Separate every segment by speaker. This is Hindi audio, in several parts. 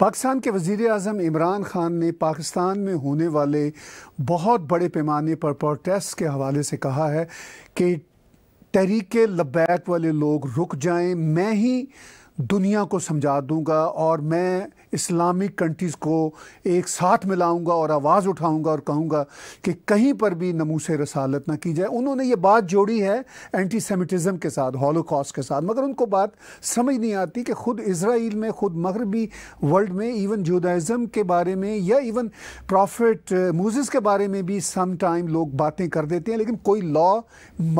Speaker 1: पाकिस्तान के वजीर अजम इमरान खान ने पाकिस्तान में होने वाले बहुत बड़े पैमाने पर प्रोटेस्ट के हवाले से कहा है कि तहरीक लबैक वाले लोग रुक जाएं मैं ही दुनिया को समझा दूंगा और मैं इस्लामिक कंट्रीज़ को एक साथ मिलाऊंगा और आवाज़ उठाऊंगा और कहूंगा कि कहीं पर भी नमूस रसालत ना की जाए उन्होंने ये बात जोड़ी है एंटी सेमिटिज़म के साथ हॉलोकॉस्ट के साथ मगर उनको बात समझ नहीं आती कि ख़ुद इसराइल में ख़ुद मगरबी वर्ल्ड में इवन जुदाज़म के बारे में या इवन प्रॉफिट मूज़ के बारे में भी सम टाइम लोग बातें कर देते हैं लेकिन कोई लॉ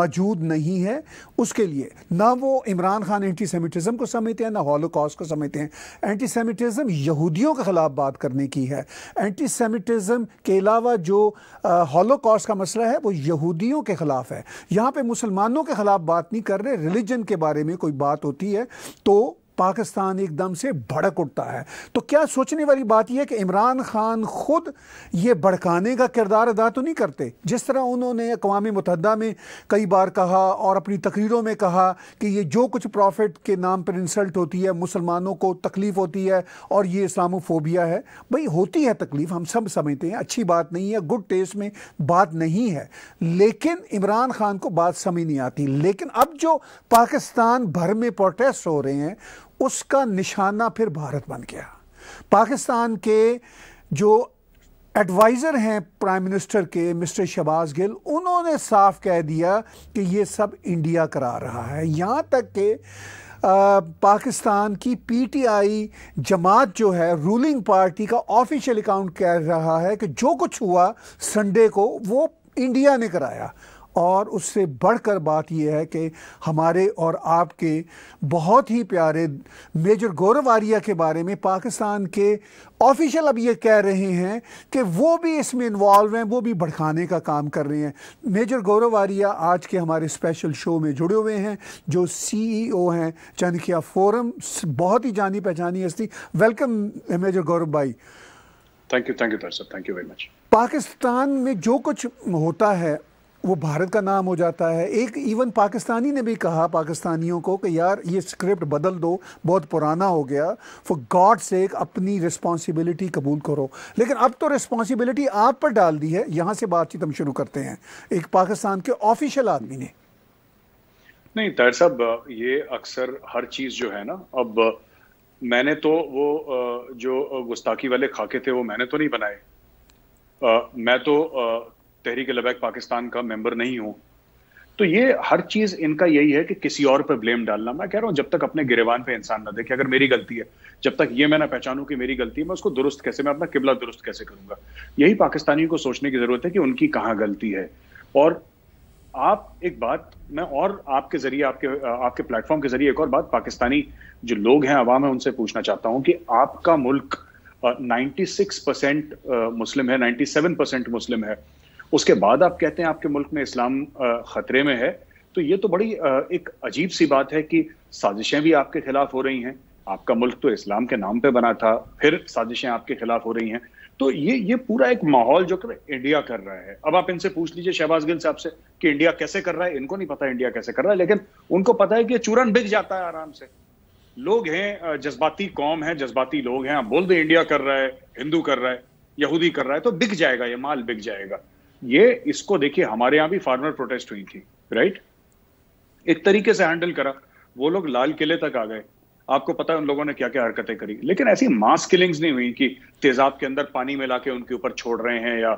Speaker 1: मौजूद नहीं है उसके लिए ना वो इमरान खान एंटी सेमिटिज़म को समझते हैं ना हॉलोकॉस्ट को समझते हैं एंटी सेमिटिज़म यहूदियों के ख़िलाफ़ बात करने की है एंटी सेमिटिज़म के अलावा जो हॉलोकॉस्ट का मसला है वो यहूदियों के ख़िलाफ़ है यहाँ पर मुसलमानों के ख़िलाफ़ बात नहीं कर रहे रिलीजन के बारे में कोई बात होती है तो पाकिस्तान एकदम से भड़क उठता है तो क्या सोचने वाली बात यह है कि इमरान खान खुद ये भड़काने का किरदार अदा तो नहीं करते जिस तरह उन्होंने अकवा मतहदा में कई बार कहा और अपनी तकरीरों में कहा कि ये जो कुछ प्रॉफिट के नाम पर इंसल्ट होती है मुसलमानों को तकलीफ़ होती है और ये इस्लामोफोबिया है भाई होती है तकलीफ़ हम सब समझते हैं अच्छी बात नहीं है गुड टेस्ट में बात नहीं है लेकिन इमरान खान को बात समझ नहीं आती लेकिन अब जो पाकिस्तान भर में प्रोटेस्ट हो रहे हैं उसका निशाना फिर भारत बन गया पाकिस्तान के जो एडवाइज़र हैं प्राइम मिनिस्टर के मिस्टर शबाज गिल उन्होंने साफ कह दिया कि ये सब इंडिया करा रहा है यहाँ तक कि पाकिस्तान की पीटीआई जमात जो है रूलिंग पार्टी का ऑफिशियल अकाउंट कह रहा है कि जो कुछ हुआ संडे को वो इंडिया ने कराया और उससे बढ़कर बात यह है कि हमारे और आपके बहुत ही प्यारे मेजर गौरव आर्या के बारे में पाकिस्तान के ऑफिशियल अब ये कह रहे हैं कि वो भी इसमें इन्वॉल्व हैं वो भी भड़काने का काम कर रहे हैं मेजर गौरव आर्या आज के हमारे स्पेशल शो में जुड़े हुए हैं जो सीईओ e हैं चंदकिया फोरम बहुत ही जानी पहचानी हस्ती वेलकम मेजर गौरव भाई
Speaker 2: thank you thank you sir thank you very much
Speaker 1: Pakistan में जो कुछ होता है वो भारत का नाम हो जाता है एक इवन पाकिस्तानी ने भी कहा पाकिस्तानियों को कि यार ये स्क्रिप्ट बदल दो बहुत पुराना हो गया फॉर गॉड से अपनी रिस्पॉन्सिबिलिटी कबूल करो लेकिन अब तो रिस्पॉन्सिबिलिटी आप पर डाल दी है यहाँ से बातचीत हम शुरू करते हैं एक पाकिस्तान के ऑफिशियल आदमी ने
Speaker 2: नहीं तैर साहब ये अक्सर हर चीज़ जो है ना अब मैंने तो वो जो गुस्ताखी वाले खाके थे वो मैंने तो नहीं बनाए मैं तो तहरीक लबैक पाकिस्तान का मेंबर नहीं हूं तो ये हर चीज इनका यही है कि किसी और पर ब्लेम डालना मैं कह रहा हूं जब तक अपने गिरेवान पे इंसान ना देखे अगर मेरी गलती है जब तक ये मैं ना पहचानूं कि मेरी गलती है मैं उसको दुरुस्त कैसे मैं अपना किबला दुरुस्त कैसे करूंगा यही पाकिस्तानियों को सोचने की जरूरत है कि उनकी कहाँ गलती है और आप एक बात मैं और आपके जरिए आपके आपके प्लेटफॉर्म के जरिए एक और बात पाकिस्तानी जो लोग हैं आवाम है उनसे पूछना चाहता हूं कि आपका मुल्क नाइन्टी मुस्लिम है नाइन्टी मुस्लिम है उसके बाद आप कहते हैं आपके मुल्क में इस्लाम खतरे में है तो ये तो बड़ी एक अजीब सी बात है कि साजिशें भी आपके खिलाफ हो रही हैं आपका मुल्क तो इस्लाम के नाम पे बना था फिर साजिशें आपके खिलाफ हो रही हैं तो ये ये पूरा एक माहौल जो कि इंडिया कर रहा है अब आप इनसे पूछ लीजिए शहबाज गिल साहब से कि इंडिया कैसे कर रहा है इनको नहीं पता इंडिया कैसे कर रहा है लेकिन उनको पता है कि चूरन बिक जाता है आराम से लोग हैं जज्बाती कौम है जज्बाती लोग हैं आप बोल दें इंडिया कर रहा है हिंदू कर रहा है यहूदी कर रहा है तो बिक जाएगा ये माल बिक जाएगा ये इसको देखिए हमारे यहां भी फार्मर प्रोटेस्ट हुई थी राइट एक तरीके से हैंडल करा वो लोग लाल किले तक आ गए आपको पता है उन लोगों ने क्या क्या हरकतें करी लेकिन ऐसी मास किलिंग्स नहीं हुई कि तेजाब के अंदर पानी में लाके उनके ऊपर छोड़ रहे हैं या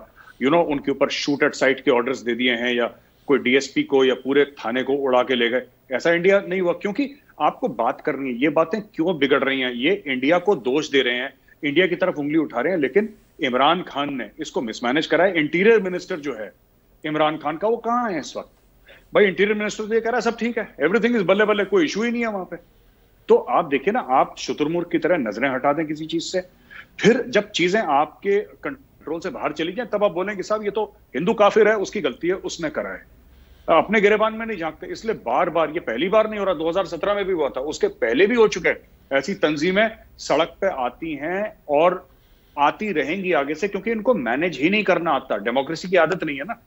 Speaker 2: यू you नो know, उनके ऊपर शूट एट साइट के ऑर्डर्स दे दिए हैं या कोई डीएसपी को या पूरे थाने को उड़ा के ले गए ऐसा इंडिया नहीं हुआ क्योंकि आपको बात करनी है ये बातें क्यों बिगड़ रही हैं ये इंडिया को दोष दे रहे हैं इंडिया की तरफ उंगली उठा रहे हैं लेकिन इमरान खान ने इसको मिसमैनेज करा इंटीरियर मिनिस्टर जो है इमरान खान का वो कहाँ है इस वक्त भाई इंटीरियर मिनिस्टर तो ये कह रहा है सब ठीक है एवरीथिंग इज बल्ले बल्ले कोई इशू ही नहीं है वहां पे तो आप देखिए ना आप शुतुरमुर्ग की तरह नजरें हटा दें किसी चीज से फिर जब चीजें आपके कंट्रोल से बाहर चली जाए तब आप बोलेंगे साहब ये तो हिंदू काफिर है उसकी गलती है उसने करा है अपने गिरेबान में नहीं झांकते इसलिए बार बार ये पहली बार नहीं हो रहा 2017 में भी हुआ था उसके पहले भी हो चुके ऐसी तंजीमें सड़क पे आती हैं और आती रहेंगी आगे से क्योंकि इनको मैनेज ही नहीं करना आता डेमोक्रेसी की आदत नहीं है ना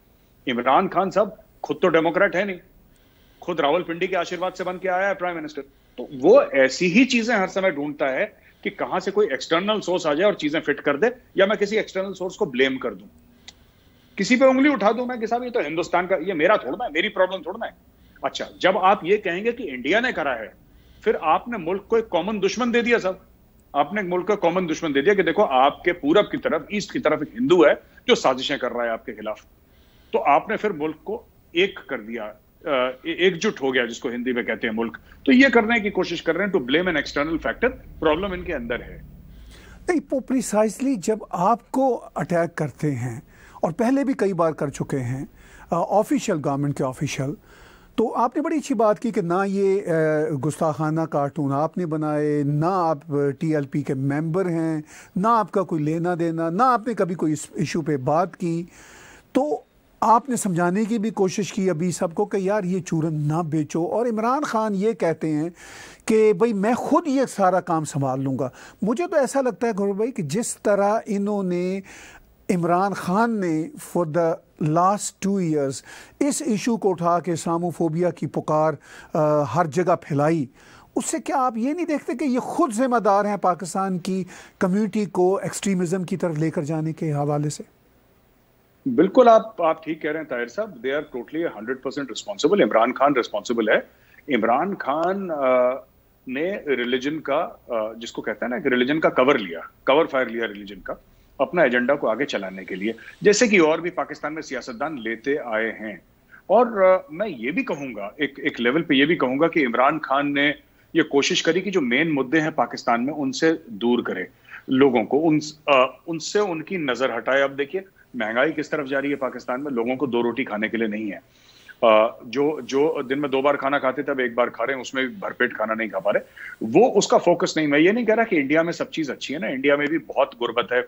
Speaker 2: इमरान खान साहब खुद तो डेमोक्रेट है नहीं खुद रावल पिंडी के आशीर्वाद से बन के आया है प्राइम मिनिस्टर तो वो ऐसी ही चीजें हर समय ढूंढता है कि कहां से कोई एक्सटर्नल सोर्स आ जाए और चीजें फिट कर दे या मैं किसी एक्सटर्नल सोर्स को ब्लेम कर दूं किसी पे उंगली उठा दूं मैं कि साहब ये तो हिंदुस्तान का ये मेरा थोड़ना है मेरी प्रॉब्लम थोड़ना है अच्छा जब आप ये कहेंगे कि इंडिया ने करा है फिर आपने मुल्क को एक कॉमन दुश्मन दे दिया साहब आपने मुल्क का कॉमन दुश्मन दे दिया कि देखो आपके पूरब की तरफ ईस्ट की तरफ एक हिंदू है जो साजिशें कर रहा है आपके खिलाफ तो आपने फिर मुल्क को एक कर दिया एकजुट हो गया जिसको हिंदी में कहते हैं मुल्क तो ये करने की कोशिश कर रहे हैं to blame an external factor problem इनके अंदर है
Speaker 1: नहीं वो प्रिसाइसली जब आपको अटैक करते हैं और पहले भी कई बार कर चुके हैं ऑफिशियल गवर्नमेंट के ऑफिशियल तो आपने बड़ी अच्छी बात की कि ना ये गुस्ताखाना कार्टून आपने बनाए ना आप टीएलपी के मेंबर हैं ना आपका कोई लेना देना ना आपने कभी कोई इस इशू पे बात की तो आपने समझाने की भी कोशिश की अभी सबको कि यार ये चूरन ना बेचो और इमरान ख़ान ये कहते हैं कि भाई मैं ख़ुद ये सारा काम संभाल लूँगा मुझे तो ऐसा लगता है गौरव भाई कि जिस तरह इन्होंने इमरान खान ने for the last two years इस इशू को उठा के इस्लामोफोबिया की पुकार आ, हर जगह फैलाई उससे क्या आप ये नहीं देखते कि ये खुद जिम्मेदार हैं पाकिस्तान की कम्युनिटी को एक्सट्रीमिज़म की तरफ लेकर जाने के हवाले से
Speaker 2: बिल्कुल आप आप ठीक कह रहे हैं ताहिर साहब they are totally hundred percent responsible Imran Khan responsible है इमरान खान आ, ने रिलीजन का आ, जिसको कहते हैं ना कि रिलीजन का कवर लिया कवर फायर लिया रिलीजन का अपना एजेंडा को आगे चलाने के लिए जैसे कि और भी पाकिस्तान में सियासतदान लेते आए हैं और मैं ये भी कहूंगा एक एक लेवल पे ये भी कहूंगा कि इमरान खान ने ये कोशिश करी कि जो मेन मुद्दे हैं पाकिस्तान में उनसे दूर करे लोगों को उन उनसे उनकी नजर हटाए अब देखिए महंगाई किस तरफ जा रही है पाकिस्तान में लोगों को दो रोटी खाने के लिए नहीं है जो जो दिन में दो बार खाना खाते तब एक बार खा रहे हैं उसमें भी भरपेट खाना नहीं खा पा रहे वो उसका फोकस नहीं मैं ये नहीं कह रहा कि इंडिया में सब चीज़ अच्छी है ना इंडिया में भी बहुत गुर्बत है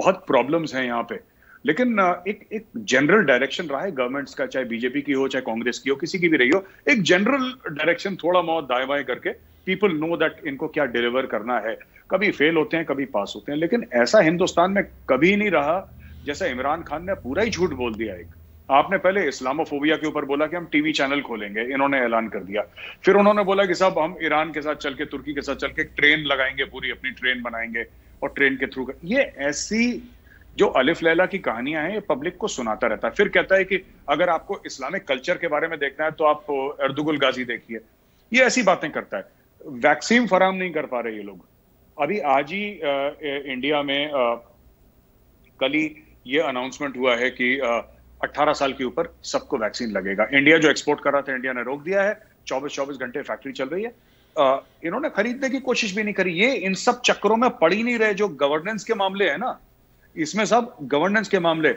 Speaker 2: बहुत प्रॉब्लम्स हैं यहाँ पे लेकिन एक एक जनरल डायरेक्शन रहा है गवर्नमेंट्स का चाहे बीजेपी की हो चाहे कांग्रेस की हो किसी की भी रही हो एक जनरल डायरेक्शन थोड़ा बहुत दाएं बाएं करके पीपल नो दैट इनको क्या डिलीवर करना है कभी फेल होते हैं कभी पास होते हैं लेकिन ऐसा हिंदुस्तान में कभी नहीं रहा जैसा इमरान खान ने पूरा ही झूठ बोल दिया एक आपने पहले इस्लामोफोबिया के ऊपर बोला कि हम टीवी चैनल खोलेंगे इन्होंने ऐलान कर दिया फिर उन्होंने बोला कि साहब हम ईरान के साथ चल के तुर्की के साथ चल के ट्रेन लगाएंगे पूरी अपनी ट्रेन बनाएंगे और ट्रेन के थ्रू ये ऐसी जो अलिफ लैला की कहानियां हैं ये पब्लिक को सुनाता रहता है फिर कहता है कि अगर आपको इस्लामिक कल्चर के बारे में देखना है तो आप अर्दुगुल गाजी देखिए ये ऐसी बातें करता है वैक्सीन फराम नहीं कर पा रहे ये लोग अभी आज ही इंडिया में कल ही ये अनाउंसमेंट हुआ है कि 18 साल के ऊपर सबको वैक्सीन लगेगा इंडिया जो एक्सपोर्ट कर रहा था इंडिया ने रोक दिया है 24 24 घंटे फैक्ट्री चल रही है इन्होंने खरीदने की कोशिश भी नहीं करी ये इन सब चक्रों में पड़ ही नहीं रहे जो गवर्नेंस के मामले है ना इसमें सब गवर्नेंस के मामले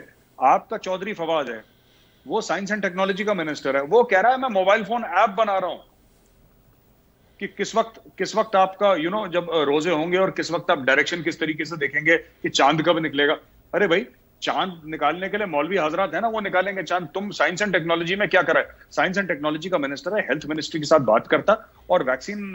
Speaker 2: आपका चौधरी फवाद है वो साइंस एंड टेक्नोलॉजी का मिनिस्टर है वो कह रहा है मैं मोबाइल फोन ऐप बना रहा हूं कि किस वक्त किस वक्त आपका यू you नो know, जब रोजे होंगे और किस वक्त आप डायरेक्शन किस तरीके से देखेंगे कि चांद कब निकलेगा अरे भाई चांद निकालने के लिए मौलवी हजरत है ना वो निकालेंगे चांद तुम साइंस एंड टेक्नोलॉजी में क्या करा है साइंस एंड टेक्नोलॉजी का मिनिस्टर है हेल्थ मिनिस्ट्री के साथ बात करता और वैक्सीन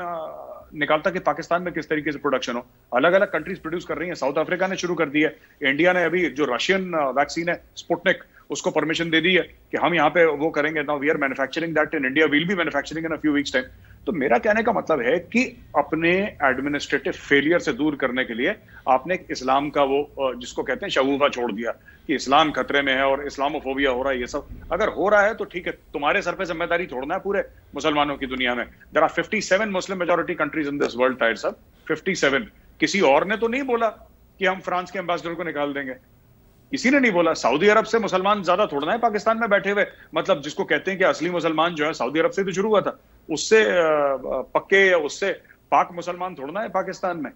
Speaker 2: निकालता कि पाकिस्तान में किस तरीके से प्रोडक्शन हो अलग अलग कंट्रीज प्रोड्यूस कर रही है साउथ अफ्रीका ने शुरू कर दी है इंडिया ने अभी जो रशियन वैक्सीन है स्पुटनिक उसको परमिशन दे दी है कि हम यहाँ पे वो करेंगे now we are manufacturing that in India will be manufacturing in a few weeks time तो मेरा कहने का मतलब है कि अपने एडमिनिस्ट्रेटिव फेलियर से दूर करने के लिए आपने इस्लाम का वो जिसको कहते हैं शगूफा छोड़ दिया कि इस्लाम खतरे में है और इस्लामोफोबिया हो रहा है ये सब अगर हो रहा है तो ठीक है तुम्हारे सर पे जिम्मेदारी छोड़ना है पूरे मुसलमानों की दुनिया में there are fifty seven Muslim majority countries in this world tide सब फिफ्टी सेवन किसी और ने तो नहीं बोला कि हम फ्रांस के एम्बेसडर को निकाल देंगे किसी ने नहीं बोला सऊदी अरब से मुसलमान ज्यादा थोड़ा है पाकिस्तान में बैठे हुए मतलब जिसको कहते हैं कि असली मुसलमान जो है सऊदी अरब से तो शुरू हुआ था उससे पक्के या उससे पाक मुसलमान थोड़ा है पाकिस्तान में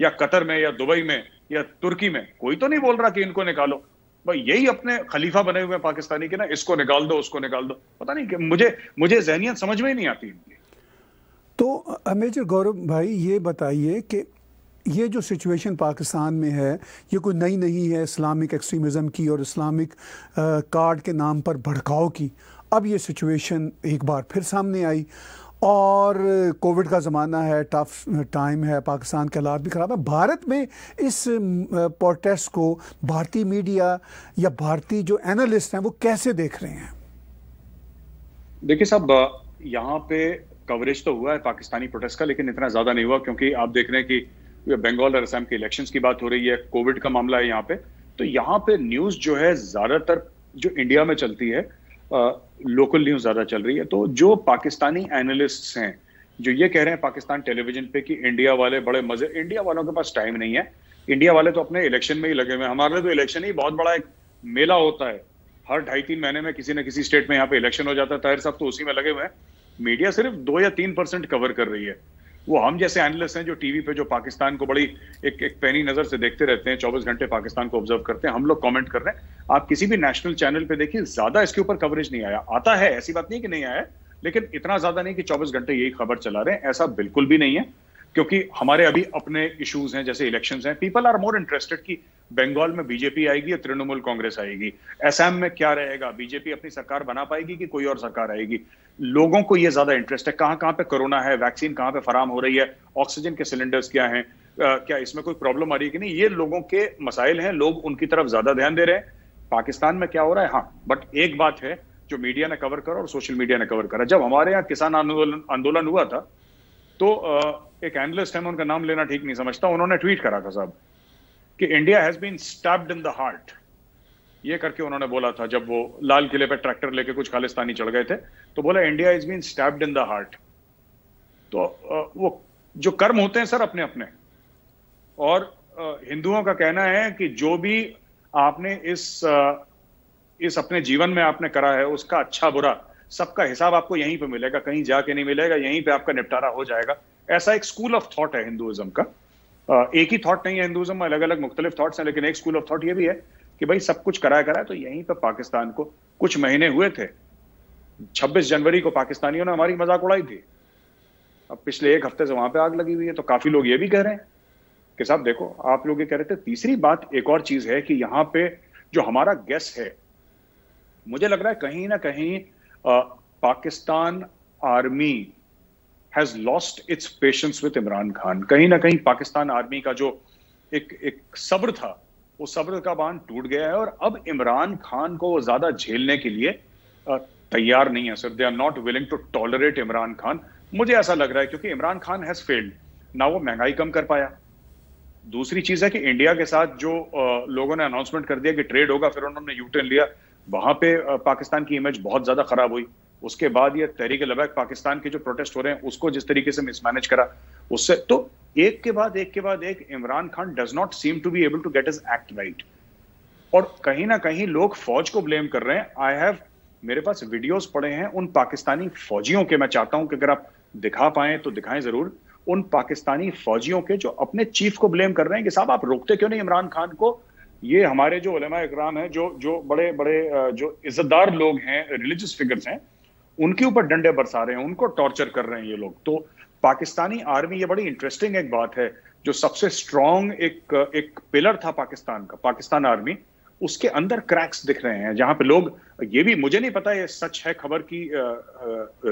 Speaker 2: या कतर में या दुबई में या तुर्की में कोई तो नहीं बोल रहा कि इनको निकालो भाई यही अपने खलीफा बने हुए पाकिस्तानी के ना इसको निकाल दो उसको निकाल दो पता नहीं कि मुझे मुझे जहनीत समझ में ही नहीं आती इनकी तो
Speaker 1: अमेजर गौरव भाई ये बताइए कि ये जो सिचुएशन पाकिस्तान में है ये कोई नई नहीं है इस्लामिक एक्सट्रीमिज़म की और इस्लामिक कार्ड के नाम पर भड़काव की अब ये सिचुएशन एक बार फिर सामने आई और कोविड का ज़माना है टफ टाइम है पाकिस्तान के हालात भी ख़राब है भारत में इस प्रोटेस्ट को भारतीय मीडिया या भारतीय जो एनालिस्ट हैं वो कैसे देख रहे हैं
Speaker 2: देखिए साहब यहाँ पे कवरेज तो हुआ है पाकिस्तानी प्रोटेस्ट का लेकिन इतना ज़्यादा नहीं हुआ क्योंकि आप देख रहे हैं कि बंगाल और असम के इलेक्शंस की बात हो रही है कोविड का मामला है यहाँ पे तो यहाँ पे न्यूज जो है ज्यादातर जो इंडिया में चलती है लोकल न्यूज ज्यादा चल रही है तो जो पाकिस्तानी एनालिस्ट हैं जो ये कह रहे हैं पाकिस्तान टेलीविजन पे कि इंडिया वाले बड़े मजे इंडिया वालों के पास टाइम नहीं है इंडिया वाले तो अपने इलेक्शन में ही लगे हुए हैं हमारे तो इलेक्शन ही बहुत बड़ा एक मेला होता है हर ढाई तीन महीने में किसी न किसी स्टेट में यहाँ पे इलेक्शन हो जाता है ताहिर साहब तो उसी में लगे हुए हैं मीडिया सिर्फ दो या तीन परसेंट कवर कर रही है वो हम जैसे एनलिस्ट हैं जो टीवी पे जो पाकिस्तान को बड़ी एक एक पैनी नजर से देखते रहते हैं चौबीस घंटे पाकिस्तान को ऑब्जर्व करते हैं हम लोग कमेंट कर रहे हैं आप किसी भी नेशनल चैनल पे देखिए ज्यादा इसके ऊपर कवरेज नहीं आया आता है ऐसी बात नहीं कि नहीं आया लेकिन इतना ज्यादा नहीं कि चौबीस घंटे यही खबर चला रहे हैं ऐसा बिल्कुल भी नहीं है क्योंकि हमारे अभी अपने इश्यूज हैं जैसे इलेक्शन हैं पीपल आर मोर इंटरेस्टेड कि बंगाल में बीजेपी आएगी या तृणमूल कांग्रेस आएगी असम में क्या रहेगा बीजेपी अपनी सरकार बना पाएगी कि कोई और सरकार आएगी लोगों को ये ज्यादा इंटरेस्ट है कहाँ कहाँ पे कोरोना है वैक्सीन कहाँ पे फराम हो रही है ऑक्सीजन के सिलेंडर्स क्या है क्या इसमें कोई प्रॉब्लम आ रही है कि नहीं ये लोगों के मसाइल हैं लोग उनकी तरफ ज्यादा ध्यान दे रहे हैं पाकिस्तान में क्या हो रहा है हाँ बट एक बात है जो मीडिया ने कवर करा और सोशल मीडिया ने कवर करा जब हमारे यहाँ किसान आंदोलन आंदोलन हुआ था तो एक एनलिस्ट है मैं उनका नाम लेना ठीक नहीं समझता उन्होंने ट्वीट करा था साहब कि India has been stabbed in the heart ये करके उन्होंने बोला था जब वो लाल किले पर ट्रैक्टर लेके कुछ खालिस्तानी चढ़ गए थे तो बोला India is been stabbed in the heart तो वो जो कर्म होते हैं सर अपने अपने और हिंदुओं का कहना है कि जो भी आपने इस इस अपने जीवन में आपने करा है उसका अच्छा बुरा सबका हिसाब आपको यहीं पर मिलेगा कहीं जाके नहीं मिलेगा यहीं पर आपका निपटारा हो जाएगा ऐसा एक स्कूल ऑफ थॉट है हिंदुइज्म का एक ही थॉट नहीं है हिंदुइज्म में अलग अलग मुख्तलिफ थॉट्स हैं लेकिन एक स्कूल ऑफ थॉट ये भी है कि भाई सब कुछ कराया कराया तो यहीं पर पाकिस्तान को कुछ महीने हुए थे छब्बीस जनवरी को पाकिस्तानियों ने हमारी मजाक उड़ाई थी अब पिछले एक हफ्ते से वहां पर आग लगी हुई है तो काफी लोग ये भी कह रहे हैं कि साहब देखो आप लोग ये कह रहे थे तीसरी बात एक और चीज है कि यहाँ पे जो हमारा गैस है मुझे लग रहा है कहीं ना कहीं Pakistan army has lost its patience with Imran Khan कहीं ना कहीं पाकिस्तान आर्मी का जो एक एक सब्र था वो सब्र का बांध टूट गया है और अब इमरान खान को ज्यादा झेलने के लिए तैयार नहीं है sir they are not willing to tolerate Imran Khan मुझे ऐसा लग रहा है क्योंकि इमरान खान हैज फेल्ड ना वो महंगाई कम कर पाया दूसरी चीज है कि इंडिया के साथ जो लोगों ने अनाउंसमेंट कर दिया कि ट्रेड होगा फिर उन्होंने यूटर्न लिया वहाँ पे पाकिस्तान की इमेज बहुत ज़्यादा ख़राब हुई उसके बाद ये तहरीक लबैक पाकिस्तान के जो प्रोटेस्ट हो रहे हैं उसको जिस तरीके से मिसमैनेज करा उससे तो एक के बाद एक के बाद एक Imran Khan does not seem to be able to get his act right और कहीं ना कहीं लोग फौज को ब्लेम कर रहे हैं आई हैव मेरे पास वीडियोस पड़े हैं उन पाकिस्तानी फौजियों के मैं चाहता हूं कि अगर आप दिखा पाए तो दिखाएं जरूर उन पाकिस्तानी फौजियों के जो अपने चीफ को ब्लेम कर रहे हैं कि साहब आप रोकते क्यों नहीं इमरान खान को ये हमारे जो उलमा इकराम हैं जो जो बड़े बड़े जो इज्जतदार लोग हैं रिलीजियस फिगर्स हैं उनके ऊपर डंडे बरसा रहे हैं उनको टॉर्चर कर रहे हैं ये लोग तो पाकिस्तानी आर्मी ये बड़ी इंटरेस्टिंग एक बात है जो सबसे स्ट्रॉन्ग एक एक पिलर था पाकिस्तान का पाकिस्तान आर्मी उसके अंदर क्रैक्स दिख रहे हैं जहां पे लोग ये भी मुझे नहीं पता ये सच है खबर की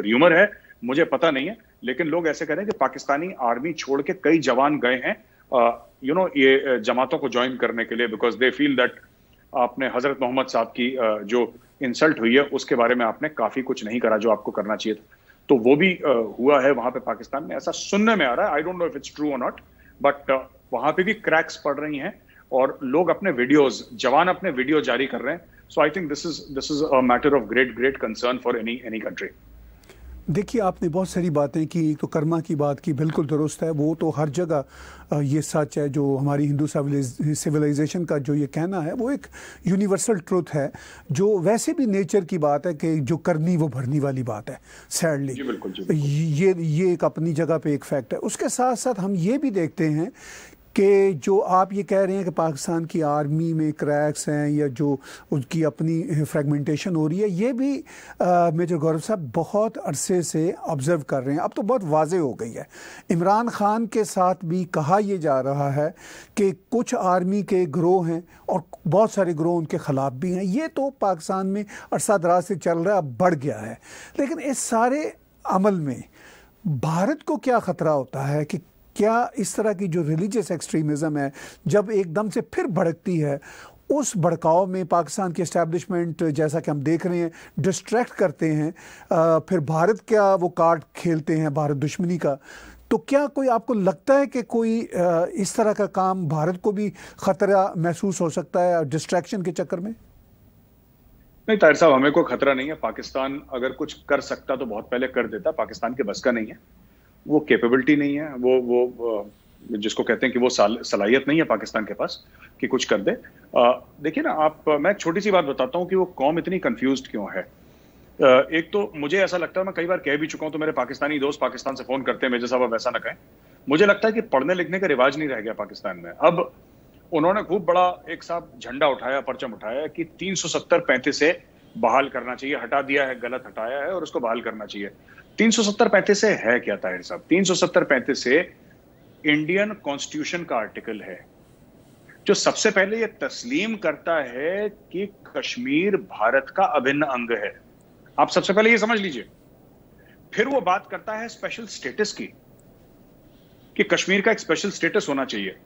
Speaker 2: र्यूमर है मुझे पता नहीं है लेकिन लोग ऐसे कह रहे हैं कि पाकिस्तानी आर्मी छोड़ के कई जवान गए हैं यू नो ये जमातों को ज्वाइन करने के लिए बिकॉज दे फील दैट आपने हजरत मोहम्मद साहब की जो इंसल्ट हुई है उसके बारे में आपने काफी कुछ नहीं करा जो आपको करना चाहिए था तो वो भी हुआ है वहां पे पाकिस्तान में ऐसा सुनने में आ रहा है I don't know if it's true और नॉट बट वहां पे भी क्रैक्स पड़ रही हैं और लोग अपने वीडियोस जवान अपने वीडियो जारी कर रहे हैं so I think this is this is a matter of great great concern for any any country
Speaker 1: देखिए आपने बहुत सारी बातें की तो कर्मा की बात की बिल्कुल दुरुस्त है वो तो हर जगह ये सच है जो हमारी हिंदू सिविलाइजेशन का जो ये कहना है वो एक यूनिवर्सल ट्रुथ है जो वैसे भी नेचर की बात है कि जो करनी वो भरनी वाली बात है
Speaker 2: सैडली
Speaker 1: ये ये एक अपनी जगह पे एक फैक्ट है उसके साथ साथ हम ये भी देखते हैं कि जो आप ये कह रहे हैं कि पाकिस्तान की आर्मी में क्रैक्स हैं या जो उसकी अपनी फ्रेगमेंटेशन हो रही है ये भी आ, मेजर गौरव साहब बहुत अरसे से ऑब्ज़र्व कर रहे हैं अब तो बहुत वाज हो गई है इमरान खान के साथ भी कहा यह जा रहा है कि कुछ आर्मी के ग्रोह हैं और बहुत सारे ग्रोह उनके ख़िलाफ़ भी हैं ये तो पाकिस्तान में अरसा दराज से चल रहा है अब बढ़ गया है लेकिन इस सारे अमल में भारत को क्या ख़तरा होता है कि क्या इस तरह की जो रिलीजियस एक्सट्रीमिज़म है जब एकदम से फिर भड़कती है उस भड़काव में पाकिस्तान की इस्टेब्लिशमेंट जैसा कि हम देख रहे हैं डिस्ट्रैक्ट करते हैं आ, फिर भारत क्या वो कार्ड खेलते हैं भारत दुश्मनी का तो क्या कोई आपको लगता है कि कोई आ, इस तरह का काम भारत को भी ख़तरा महसूस हो सकता है डिस्ट्रैक्शन के चक्कर में
Speaker 2: नहीं ताहिर साहब हमें कोई खतरा नहीं है पाकिस्तान अगर कुछ कर सकता तो बहुत पहले कर देता पाकिस्तान के बस का नहीं है वो कैपेबिलिटी नहीं है वो वो जिसको कहते हैं कि वो सलाहियत नहीं है पाकिस्तान के पास कि कुछ कर दे देखिए ना आप मैं छोटी सी बात बताता हूँ कि वो कौम इतनी कंफ्यूज क्यों है एक तो मुझे ऐसा लगता है मैं कई बार कह भी चुका हूँ तो मेरे पाकिस्तानी दोस्त पाकिस्तान से फोन करते हैं मेजर साहब वैसा ना कहें मुझे लगता है कि पढ़ने लिखने का रिवाज नहीं रह गया पाकिस्तान में अब उन्होंने खूब बड़ा एक साहब झंडा उठाया परचम उठाया कि तीन सौ सत्तर पैंतीस से बहाल करना चाहिए हटा दिया है गलत हटाया है और उसको बहाल करना चाहिए तीन सौ सत्तर पैंतीस से है क्या ताहिर साहब तीन सौ सत्तर पैंतीस से इंडियन कॉन्स्टिट्यूशन का आर्टिकल है जो सबसे पहले ये तस्लीम करता है कि कश्मीर भारत का अभिन्न अंग है आप सबसे पहले ये समझ लीजिए फिर वो बात करता है स्पेशल स्टेटस की कि कश्मीर का एक स्पेशल स्टेटस होना चाहिए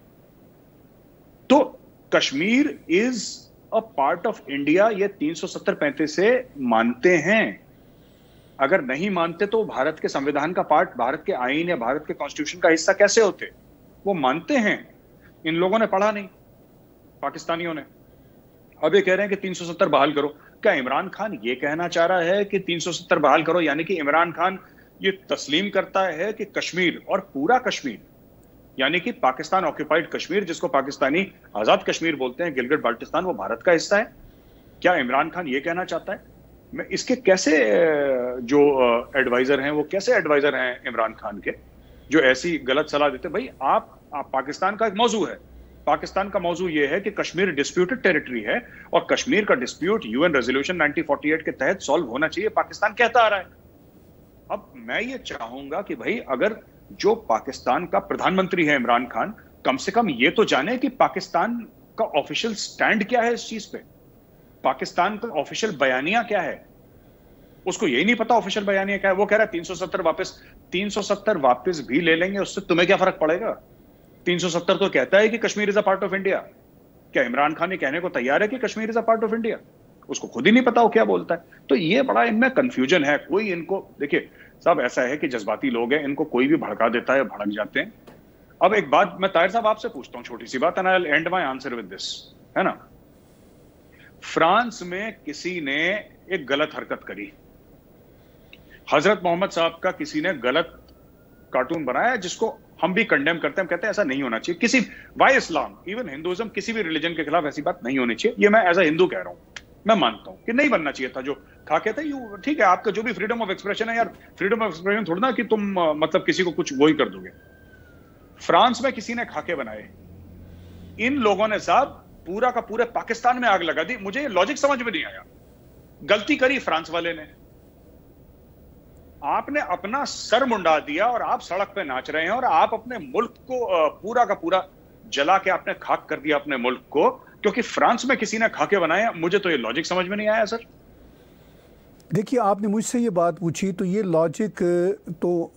Speaker 2: तो Kashmir is a part of India ये तीन सौ से मानते हैं अगर नहीं मानते तो भारत के संविधान का पार्ट भारत के आईन या भारत के कॉन्स्टिट्यूशन का हिस्सा कैसे होते वो मानते हैं इन लोगों ने पढ़ा नहीं पाकिस्तानियों ने अब ये कह रहे हैं कि 370 बहाल करो क्या इमरान खान ये कहना चाह रहा है कि 370 बहाल करो यानी कि इमरान खान ये तस्लीम करता है कि कश्मीर और पूरा कश्मीर यानी कि पाकिस्तान ऑक्यूपाइड कश्मीर जिसको पाकिस्तानी आजाद कश्मीर बोलते हैं गिलगट बाल्टिस्तान वो भारत का हिस्सा है क्या इमरान खान ये कहना चाहता है इसके कैसे जो एडवाइजर हैं वो कैसे एडवाइजर हैं इमरान खान के जो ऐसी गलत सलाह देते भाई आप, आप पाकिस्तान का एक मौजू है पाकिस्तान का मौजू यह है कि कश्मीर डिस्प्यूटेड टेरिटरी है और कश्मीर का डिस्प्यूट यूएन रेजोल्यूशन 1948 के तहत सॉल्व होना चाहिए पाकिस्तान कहता आ रहा है अब मैं ये चाहूंगा कि भाई अगर जो पाकिस्तान का प्रधानमंत्री है इमरान खान कम से कम ये तो जाने कि पाकिस्तान का ऑफिशियल स्टैंड क्या है इस चीज पे पाकिस्तान का ऑफिशियल बयानिया क्या है उसको यही नहीं पता ऑफिशियल बयान क्या है वो कह रहा है 370 वापस 370 वापस भी ले लेंगे उससे तुम्हें क्या फर्क पड़ेगा 370 तो कहता है कि Kashmir is a part of India क्या इमरान खान ये कहने को तैयार है कि Kashmir is a part of India उसको खुद ही नहीं पता वो क्या बोलता है तो ये बड़ा इनमें कंफ्यूजन है कोई इनको देखिए साहब ऐसा है कि जज्बाती लोग हैं इनको कोई भी भड़का देता है भड़क जाते हैं अब एक बात मैं ताहिर साहब आपसे पूछता हूं छोटी सी बात and I and my answer with this है ना फ्रांस में किसी ने एक गलत हरकत करी हजरत मोहम्मद साहब का किसी ने गलत कार्टून बनाया जिसको हम भी कंडेम करते हैं हम कहते हैं ऐसा नहीं होना चाहिए किसी वाई इस्लाम इवन हिंदुजम किसी भी रिलीजन के खिलाफ ऐसी बात नहीं होनी चाहिए ये मैं एज अ हिंदू कह रहा हूं मैं मानता हूं कि नहीं बनना चाहिए था जो था कहते यू ठीक है आपका जो भी फ्रीडम ऑफ एक्सप्रेशन है यार फ्रीडम ऑफ एक्सप्रेशन थोड़ा ना कि तुम मतलब किसी को कुछ वो ही कर दोगे फ्रांस में किसी ने खाके बनाए इन लोगों ने साहब पूरा का पूरे पाकिस्तान में आग लगा दी मुझे लॉजिक समझ में नहीं आया गलती करी फ्रांस वाले ने आपने अपना सर मुंडा दिया और आप सड़क पे नाच रहे हैं और आप अपने मुल्क को पूरा का पूरा जला के आपने खाक कर दिया अपने मुल्क को क्योंकि फ्रांस में किसी ने खाके बनाया मुझे तो ये लॉजिक समझ में नहीं आया सर
Speaker 1: देखिए आपने मुझसे ये बात पूछी तो ये लॉजिक तो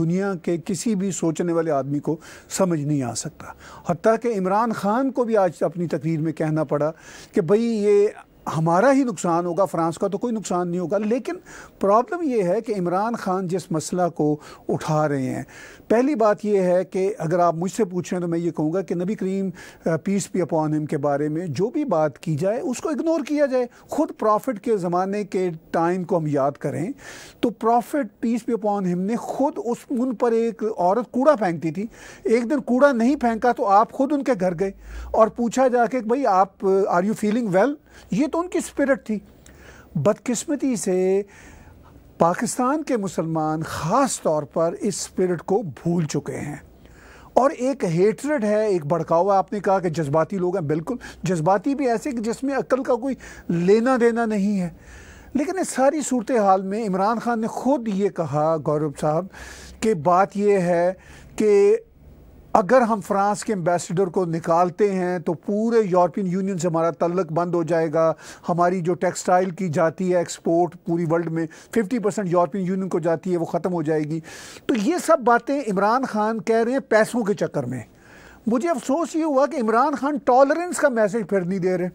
Speaker 1: दुनिया के किसी भी सोचने वाले आदमी को समझ नहीं आ सकता हती कि इमरान खान को भी आज अपनी तकरीर में कहना पड़ा कि भई ये हमारा ही नुकसान होगा फ्रांस का तो कोई नुकसान नहीं होगा लेकिन प्रॉब्लम यह है कि इमरान खान जिस मसला को उठा रहे हैं पहली बात यह है कि अगर आप मुझसे पूछें तो मैं ये कहूँगा कि नबी करीम पीस पी अपॉन हिम के बारे में जो भी बात की जाए उसको इग्नोर किया जाए खुद प्रॉफिट के ज़माने के टाइम को हम याद करें तो prophet peace be upon him ने खुद उस उन पर एक औरत कूड़ा फेंकती थी एक दिन कूड़ा नहीं फेंका तो आप खुद उनके घर गए और पूछा जाके भाई आप are you feeling well well? ये तो उनकी स्पिरिट थी बदकिस्मती से पाकिस्तान के मुसलमान ख़ास तौर पर इस स्पिरिट को भूल चुके हैं और एक हेटरड है एक भड़कावा आपने कहा कि जज्बाती लोग हैं बिल्कुल जज्बाती भी ऐसे कि जिसमें अक्ल का कोई लेना देना नहीं है लेकिन इस सारी सूरत हाल में इमरान खान ने खुद ये कहा गौरव साहब कि बात यह है कि अगर हम फ्रांस के एम्बेसडर को निकालते हैं तो पूरे यूरोपियन यूनियन से हमारा तल्लक बंद हो जाएगा हमारी जो टेक्सटाइल की जाती है एक्सपोर्ट पूरी वर्ल्ड में 50 परसेंट यूरोपियन यूनियन को जाती है वो ख़त्म हो जाएगी तो ये सब बातें इमरान खान कह रहे हैं पैसों के चक्कर में मुझे अफसोस ये हुआ कि इमरान खान टॉलरेंस का मैसेज फिर नहीं दे रहे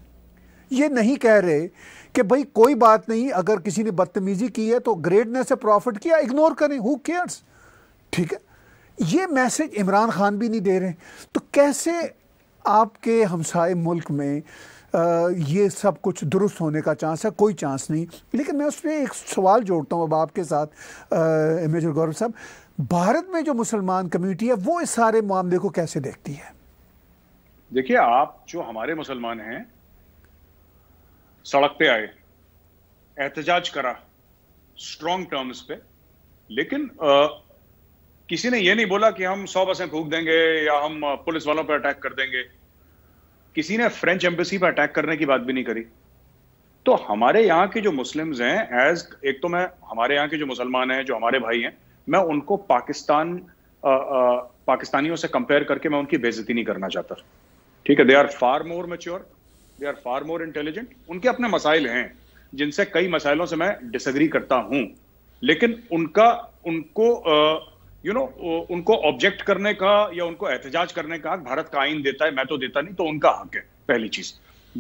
Speaker 1: ये नहीं कह रहे कि भाई कोई बात नहीं अगर किसी ने बदतमीज़ी की है तो ग्रेटनेस से प्रॉफिट किया इग्नोर करें हु केयर्स ठीक है ये मैसेज इमरान खान भी नहीं दे रहे तो कैसे आपके हमसाए मुल्क में आ, ये सब कुछ दुरुस्त होने का चांस है कोई चांस नहीं लेकिन मैं उस पर एक सवाल जोड़ता हूँ अब आपके साथ मेजर गौरव साहब भारत में जो मुसलमान कम्युनिटी है वो इस सारे मामले को कैसे देखती है
Speaker 2: देखिए आप जो हमारे मुसलमान हैं सड़क पे आए एहतजाज करा स्ट्रॉन्ग टर्म्स पे लेकिन किसी ने यह नहीं बोला कि हम सौ बसें फूक देंगे या हम पुलिस वालों पर अटैक कर देंगे किसी ने फ्रेंच एम्बेसी पर अटैक करने की बात भी नहीं करी तो हमारे यहाँ के जो मुस्लिम्स हैं एज एक तो मैं हमारे यहाँ के जो मुसलमान हैं जो हमारे भाई हैं मैं उनको पाकिस्तान आ, आ, पाकिस्तानियों से कंपेयर करके मैं उनकी बेजती नहीं करना चाहता ठीक है they are far more mature they are far more intelligent उनके अपने मसाइल हैं जिनसे कई मसाइलों से मैं डिसग्री करता हूँ लेकिन उनका उनको आ, यू you नो know, उनको ऑब्जेक्ट करने का या उनको एहतजाज करने का भारत का आइन देता है मैं तो देता नहीं तो उनका हक है पहली चीज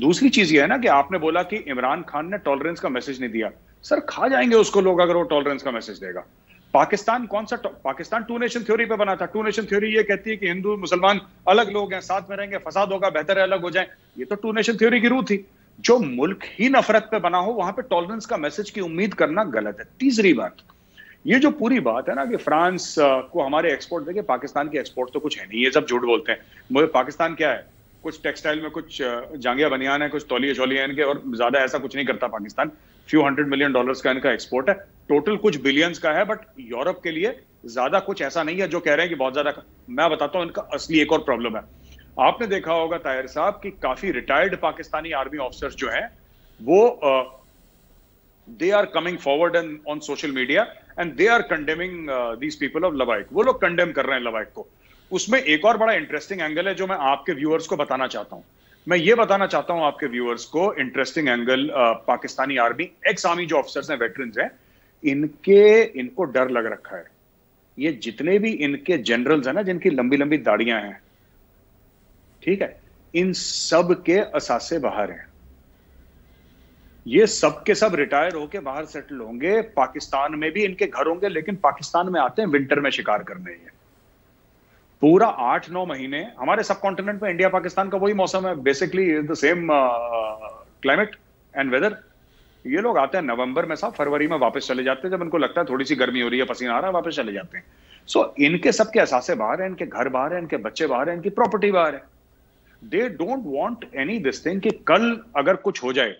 Speaker 2: दूसरी चीज ये है ना कि आपने बोला कि इमरान खान ने टॉलरेंस का मैसेज नहीं दिया सर खा जाएंगे उसको लोग अगर वो टॉलरेंस का मैसेज देगा पाकिस्तान कौन सा पाकिस्तान टू नेशन थ्योरी पे बना था टू नेशन थ्योरी ये कहती है कि हिंदू मुसलमान अलग लोग हैं साथ में रहेंगे फसाद होगा बेहतर है अलग हो जाए ये तो टू नेशन थ्योरी की रूह थी जो मुल्क ही नफरत पे बना हो वहां पे टॉलरेंस का मैसेज की उम्मीद करना गलत है तीसरी बात ये जो पूरी बात है ना कि फ्रांस को हमारे एक्सपोर्ट देखे पाकिस्तान के एक्सपोर्ट तो कुछ है नहीं ये सब झूठ बोलते हैं मुझे पाकिस्तान क्या है कुछ टेक्सटाइल में कुछ जांगिया बनियान है कुछ तौलिया चौलिया इनके और ज्यादा ऐसा कुछ नहीं करता Pakistan few hundred million dollars का इनका एक्सपोर्ट है टोटल कुछ बिलियंस का है बट यूरोप के लिए ज्यादा कुछ ऐसा नहीं है जो कह रहे हैं कि बहुत ज्यादा मैं बताता हूं इनका असली एक और प्रॉब्लम है आपने देखा होगा ताहिर साहब कि काफी रिटायर्ड पाकिस्तानी आर्मी ऑफिसर्स जो हैं वो they are coming forward and on social media and they are condemning these people of Labbaik वो लोग कंडेम कर रहे हैं लवाइक को उसमें एक और बड़ा इंटरेस्टिंग एंगल है जो मैं आपके व्यूअर्स को बताना चाहता हूँ मैं ये बताना चाहता हूँ आपके व्यूअर्स को interesting angle uh, Pakistani army ex army जो ऑफिसर्स हैं वेटर हैं इनके इनको डर लग रखा है ये जितने भी इनके जनरल्स हैं ना जिनकी लंबी लंबी दाढ़ियां हैं ठीक है इन सब के असासे बाहर हैं ये सब के सब रिटायर होके बाहर सेटल होंगे पाकिस्तान में भी इनके घर होंगे लेकिन पाकिस्तान में आते हैं विंटर में शिकार करने ये पूरा आठ नौ महीने हमारे सब कॉन्टिनेंट में इंडिया पाकिस्तान का वही मौसम है basically the same climate and weather ये लोग आते हैं नवंबर में साहब फरवरी में वापस चले जाते हैं जब इनको लगता है थोड़ी सी गर्मी हो रही है पसीना आ रहा है वापस चले जाते हैं सो so, इनके सबके असासे बाहर है इनके घर बाहर है इनके बच्चे बाहर है इनकी प्रॉपर्टी बाहर है they don't want any this thing कि कल अगर कुछ हो जाए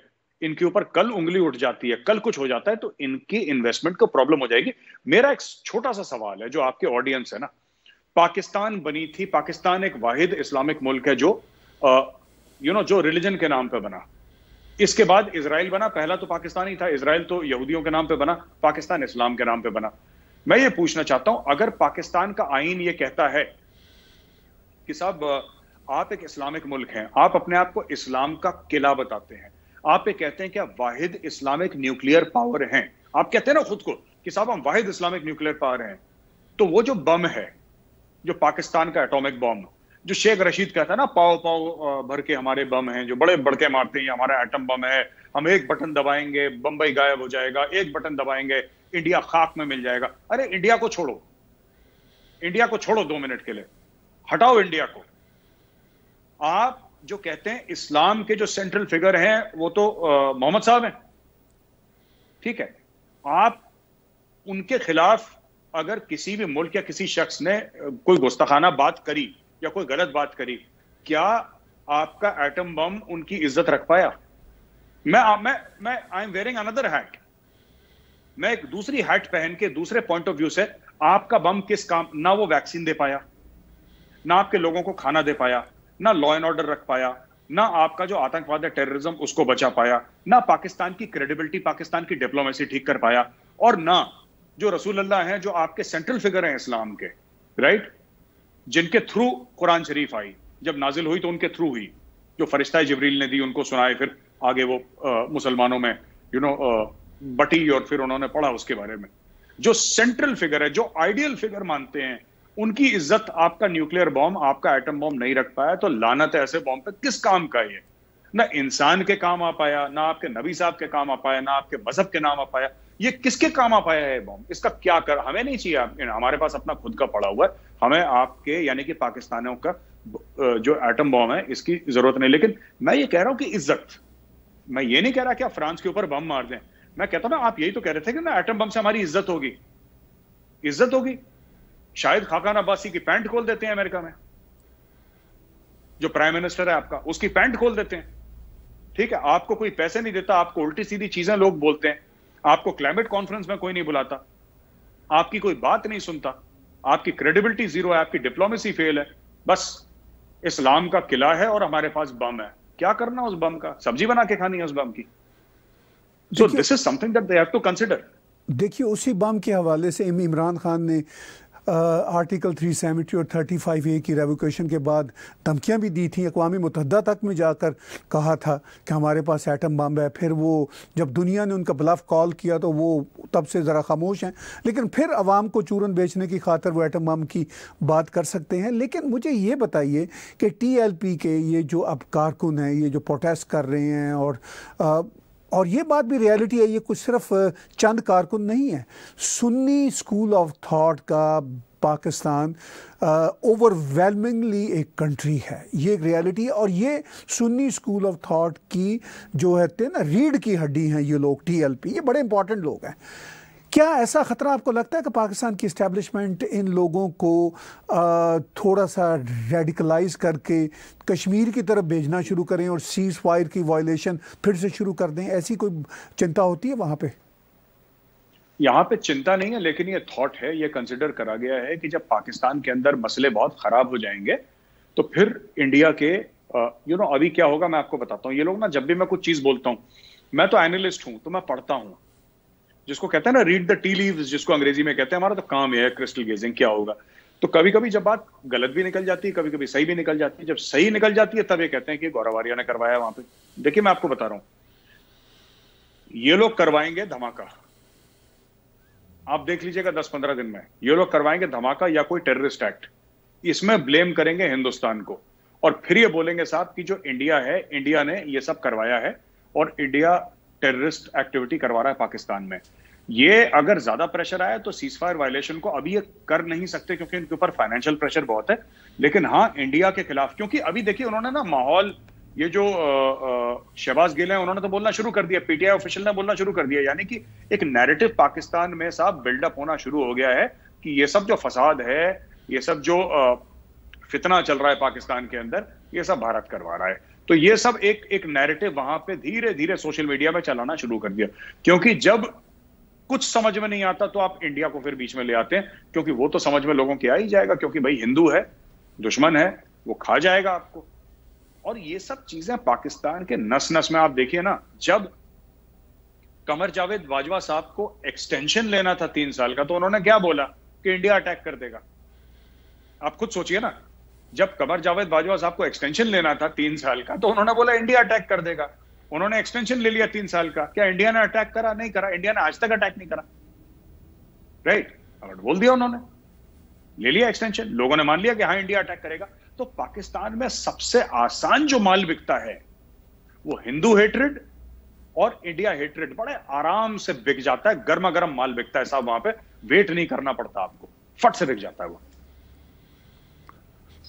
Speaker 2: इनके ऊपर कल उंगली उठ जाती है कल कुछ हो जाता है तो इनकी इन्वेस्टमेंट को प्रॉब्लम हो जाएगी मेरा एक छोटा सा सवाल है जो आपके ऑडियंस है ना पाकिस्तान बनी थी पाकिस्तान एक वाहिद इस्लामिक मुल्क है जो यू नो you know, जो रिलीजन के नाम पर बना इसके बाद इसराइल बना पहला तो पाकिस्तान ही था इसराइल तो यहूदियों के नाम पर बना पाकिस्तान इस्लाम के नाम पर बना मैं ये पूछना चाहता हूं अगर पाकिस्तान का आइन ये कहता है कि साहब आप एक इस्लामिक मुल्क हैं आप अपने आप को इस्लाम का किला बताते हैं आप ये कहते हैं कि आप वाहिद इस्लामिक न्यूक्लियर पावर हैं आप कहते हैं ना खुद को कि साहब हम वाहिद इस्लामिक न्यूक्लियर पावर हैं तो वो जो बम है जो पाकिस्तान का एटॉमिक बम जो शेख रशीद कहता है ना पाओ पाओ भर के हमारे बम हैं जो बड़े बड़के मारते हैं हमारा एटम बम है हम एक बटन दबाएंगे बम्बई गायब हो जाएगा एक बटन दबाएंगे इंडिया खाक में मिल जाएगा अरे इंडिया को छोड़ो इंडिया को छोड़ो दो मिनट के लिए हटाओ इंडिया को आप जो कहते हैं इस्लाम के जो सेंट्रल फिगर हैं वो तो मोहम्मद साहब हैं ठीक है आप उनके खिलाफ अगर किसी भी मुल्क या किसी शख्स ने कोई गुस्ताखाना बात करी या कोई गलत बात करी क्या आपका एटम बम उनकी इज्जत रख पाया मैं मैं मैं I am wearing another hat मैं एक दूसरी हैट पहन के दूसरे पॉइंट ऑफ व्यू से आपका बम किस काम ना वो वैक्सीन दे पाया ना आपके लोगों को खाना दे पाया ना लॉ एंड ऑर्डर रख पाया ना आपका जो आतंकवाद है टेररिज्म उसको बचा पाया ना पाकिस्तान की क्रेडिबिलिटी पाकिस्तान की डिप्लोमेसी ठीक कर पाया और ना जो रसूल अल्लाह हैं जो आपके सेंट्रल फिगर हैं इस्लाम के राइट जिनके थ्रू कुरान शरीफ आई जब नाजिल हुई तो उनके थ्रू हुई जो फरिश्ता जबरील ने दी उनको सुनाए फिर आगे वो मुसलमानों में यू you नो know, बटी और फिर उन्होंने पढ़ा उसके बारे में जो सेंट्रल फिगर है जो आइडियल फिगर मानते हैं उनकी इज्जत आपका न्यूक्लियर बॉम्ब आपका एटम बॉम्ब नहीं रख पाया तो लानत है ऐसे बॉम्ब पे किस काम का ये ना इंसान के काम आ पाया ना आपके नबी साहब के काम आ पाया ना आपके मजहब के नाम आ पाया ये किसके काम आ पाया है बॉम्ब इसका क्या कर हमें नहीं चाहिए हमारे पास अपना खुद का पड़ा हुआ है हमें आपके यानी कि पाकिस्तानियों का जो एटम बॉम्ब है इसकी जरूरत नहीं लेकिन मैं ये कह रहा हूं कि इज्जत मैं ये नहीं कह रहा कि आप फ्रांस के ऊपर बम मार दें मैं कहता हूं ना आप यही तो कह रहे थे कि ना एटम बम से हमारी इज्जत होगी इज्जत होगी शायद खाकान अब्बासी की पैंट खोल देते हैं अमेरिका में जो प्राइम मिनिस्टर है आपका उसकी पैंट खोल देते हैं ठीक है आपको कोई पैसे नहीं देता आपको उल्टी सीधी चीजें लोग बोलते हैं आपको क्लाइमेट कॉन्फ्रेंस में कोई नहीं बुलाता आपकी कोई बात नहीं सुनता आपकी क्रेडिबिलिटी जीरो है आपकी डिप्लोमेसी फेल है बस इस्लाम का किला है और हमारे पास बम है क्या करना उस बम का सब्जी बना के खानी है उस बम की so this is something that they have to consider
Speaker 1: देखिए उसी बम के हवाले से इमरान खान ने आर्टिकल थ्री सेवेंटी और थर्टी फाइव ए की रेवोकेशन के बाद धमकियाँ भी दी थी अकवा मतदा तक में जाकर कहा था कि हमारे पास एटम बम है फिर वो जब दुनिया ने उनका बलाफ कॉल किया तो वो तब से ज़रा खामोश हैं लेकिन फिर आवाम को चूरन बेचने की खातर वो एटम बम की बात कर सकते हैं लेकिन मुझे ये बताइए कि टी एल पी के ये जो अब कारकुन हैं ये जो प्रोटेस्ट कर रहे हैं और और ये बात भी रियलिटी है ये कुछ सिर्फ चंद कारकुन नहीं है सुन्नी स्कूल ऑफ थाट का पाकिस्तान ओवरवेलमिंगली एक कंट्री है ये एक रियलिटी है और ये सुन्नी स्कूल ऑफ थाट की जो है ना रीढ़ की हड्डी हैं ये लोग टीएलपी ये बड़े इंपॉर्टेंट लोग हैं क्या ऐसा खतरा आपको लगता है कि पाकिस्तान की इस्टेब्लिशमेंट इन लोगों को थोड़ा सा रेडिकलाइज करके कश्मीर की तरफ भेजना शुरू करें और सीज फायर की वायलेशन फिर से शुरू कर दें ऐसी कोई चिंता होती है वहाँ पे
Speaker 2: यहाँ पे चिंता नहीं है लेकिन ये थॉट है ये कंसिडर करा गया है कि जब पाकिस्तान के अंदर मसले बहुत खराब हो जाएंगे तो फिर इंडिया के यू नो अभी क्या होगा मैं आपको बताता हूँ ये लोग ना जब भी मैं कुछ चीज़ बोलता हूँ मैं तो एनालिस्ट हूँ तो मैं पढ़ता हूँ जिसको कहते हैं ना रीड द टी लीव जिसको अंग्रेजी में कहते हैं हमारा तो काम है क्रिस्टल गेजिंग क्या होगा तो कभी कभी जब बात गलत भी निकल जाती है कभी कभी सही भी निकल जाती है जब सही निकल जाती है तब ये कहते हैं कि गौरव आर्या ने करवाया वहां पे देखिए मैं आपको बता रहा हूं ये लोग करवाएंगे धमाका आप देख लीजिएगा दस पंद्रह दिन में ये लोग करवाएंगे धमाका या कोई टेररिस्ट एक्ट इसमें ब्लेम करेंगे हिंदुस्तान को और फिर ये बोलेंगे साहब कि जो इंडिया है इंडिया ने ये सब करवाया है और इंडिया टेररिस्ट एक्टिविटी करवा रहा है पाकिस्तान में ये अगर ज्यादा प्रेशर आया तो सीज फायर वायलेशन को अभी ये कर नहीं सकते क्योंकि इनके ऊपर फाइनेंशियल प्रेशर बहुत है लेकिन हाँ इंडिया के खिलाफ क्योंकि अभी देखिए उन्होंने ना माहौल ये जो शहबाज गिल है उन्होंने तो बोलना शुरू कर दिया पीटीआई ऑफिशियल ने बोलना शुरू कर दिया यानी कि एक नैरेटिव पाकिस्तान में साहब बिल्डअप होना शुरू हो गया है कि ये सब जो फसाद है ये सब जो फितना चल रहा है पाकिस्तान के अंदर ये सब भारत करवा रहा है तो ये सब एक एक नैरेटिव वहां पे धीरे धीरे सोशल मीडिया में चलाना शुरू कर दिया क्योंकि जब कुछ समझ में नहीं आता तो आप इंडिया को फिर बीच में ले आते हैं क्योंकि वो तो समझ में लोगों के आ ही जाएगा क्योंकि भाई हिंदू है दुश्मन है वो खा जाएगा आपको और ये सब चीजें पाकिस्तान के नस नस में आप देखिए ना जब कमर जावेद बाजवा साहब को एक्सटेंशन लेना था तीन साल का तो उन्होंने क्या बोला कि इंडिया अटैक कर देगा आप खुद सोचिए ना जब कमर जावेद बाजवा साहब को एक्सटेंशन लेना था तीन साल का तो उन्होंने बोला इंडिया अटैक कर देगा उन्होंने एक्सटेंशन ले लिया तीन साल का क्या इंडिया ने अटैक करा नहीं करा इंडिया ने आज तक अटैक नहीं करा राइट right? बोल दिया उन्होंने ले लिया एक्सटेंशन लोगों ने मान लिया कि हाँ इंडिया अटैक करेगा तो पाकिस्तान में सबसे आसान जो माल बिकता है वो हिंदू हेट्रेड और इंडिया हेट्रेड बड़े आराम से बिक जाता है गर्मा गर्म माल बिकता है साहब वहां पे वेट नहीं करना पड़ता आपको फट से बिक जाता है वो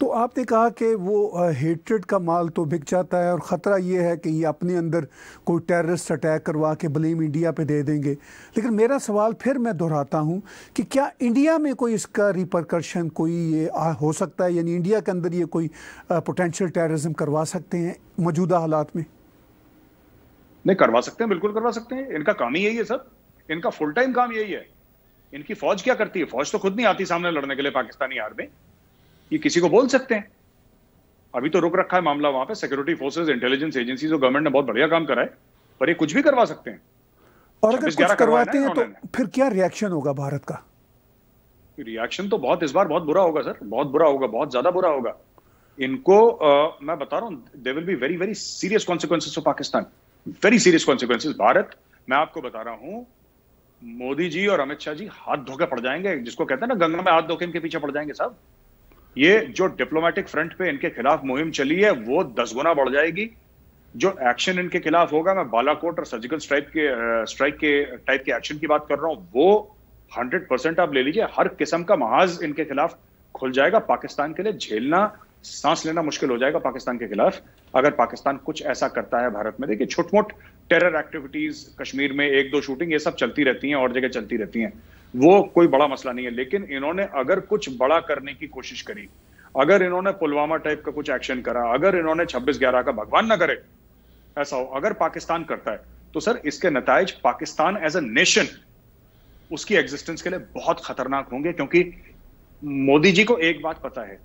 Speaker 1: तो आपने कहा कि वो हेट्रेड का माल तो बिक जाता है और ख़तरा ये है कि ये अपने अंदर कोई टेररिस्ट अटैक करवा के ब्लेम इंडिया पे दे देंगे लेकिन मेरा सवाल फिर मैं दोहराता हूँ कि क्या इंडिया में कोई इसका रिपरकर्शन कोई ये हो सकता है यानी इंडिया के अंदर ये कोई पोटेंशियल टेररिज्म करवा सकते हैं मौजूदा हालात में
Speaker 2: नहीं करवा सकते हैं बिल्कुल करवा सकते हैं इनका काम ही यही है सर इनका फुल टाइम काम यही है इनकी फौज क्या करती है फौज तो खुद नहीं आती सामने लड़ने के लिए पाकिस्तानी आर्मी ये किसी को बोल सकते हैं अभी तो रुक रखा है मामला वहां पे सिक्योरिटी फोर्सेस इंटेलिजेंस एजेंसी और गवर्नमेंट ने बहुत बढ़िया काम करा है पर ये कुछ भी करवा सकते हैं और अगर कुछ करवाते हैं तो
Speaker 1: फिर क्या रिएक्शन होगा भारत का
Speaker 2: रिएक्शन तो बहुत इस बार बहुत बुरा होगा सर बहुत बुरा होगा बहुत ज्यादा बुरा होगा इनको आ, मैं बता रहा हूं they will be very very serious consequences of Pakistan very serious consequences Bharat मैं आपको बता रहा हूं मोदी जी और अमित शाह जी हाथ धोकर पड़ जाएंगे जिसको कहते हैं ना गंगा में हाथ धोके इनके पीछे पड़ जाएंगे साहब ये जो डिप्लोमेटिक फ्रंट पे इनके खिलाफ मुहिम चली है वो दस गुना बढ़ जाएगी जो एक्शन इनके खिलाफ होगा मैं बालाकोट और सर्जिकल स्ट्राइक के स्ट्राइक के टाइप के एक्शन की बात कर रहा हूँ वो हंड्रेड परसेंट आप ले लीजिए हर किस्म का महाज इनके खिलाफ खुल जाएगा पाकिस्तान के लिए झेलना सांस लेना मुश्किल हो जाएगा पाकिस्तान के खिलाफ अगर पाकिस्तान कुछ ऐसा करता है भारत में देखिए छोट मोट टेरर एक्टिविटीज कश्मीर में एक दो शूटिंग ये सब चलती रहती हैं और जगह चलती रहती हैं वो कोई बड़ा मसला नहीं है लेकिन इन्होंने अगर कुछ बड़ा करने की कोशिश करी अगर इन्होंने पुलवामा टाइप का कुछ एक्शन करा अगर इन्होंने छब्बीस ग्यारह का भगवान ना करे ऐसा हो अगर पाकिस्तान करता है तो सर इसके नतज पाकिस्तान एज ए नेशन उसकी एग्जिस्टेंस के लिए बहुत खतरनाक होंगे क्योंकि मोदी जी को एक बात पता है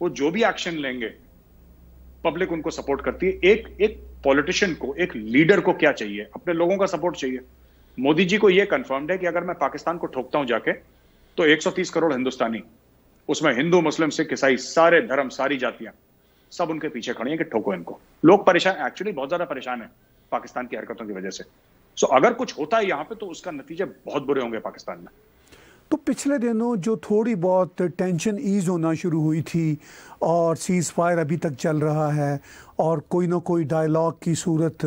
Speaker 2: वो जो भी एक्शन लेंगे पब्लिक उनको सपोर्ट करती है एक एक पॉलिटिशियन को एक लीडर को क्या चाहिए अपने लोगों का सपोर्ट चाहिए मोदी जी को यह कंफर्म्ड है कि अगर मैं पाकिस्तान को ठोकता हूं जाके तो 130 करोड़ हिंदुस्तानी उसमें हिंदू मुस्लिम सिख ईसाई सारे धर्म सारी जातियां सब उनके पीछे खड़ी हैं कि ठोको इनको लोग परेशान एक्चुअली बहुत ज्यादा परेशान है पाकिस्तान की हरकतों की वजह से सो so, अगर कुछ होता है यहां पर तो उसका नतीजे बहुत बुरे होंगे पाकिस्तान में
Speaker 1: तो पिछले दिनों जो थोड़ी बहुत टेंशन ईज़ होना शुरू हुई थी और सीज़ फायर अभी तक चल रहा है और कोई ना कोई डायलॉग की सूरत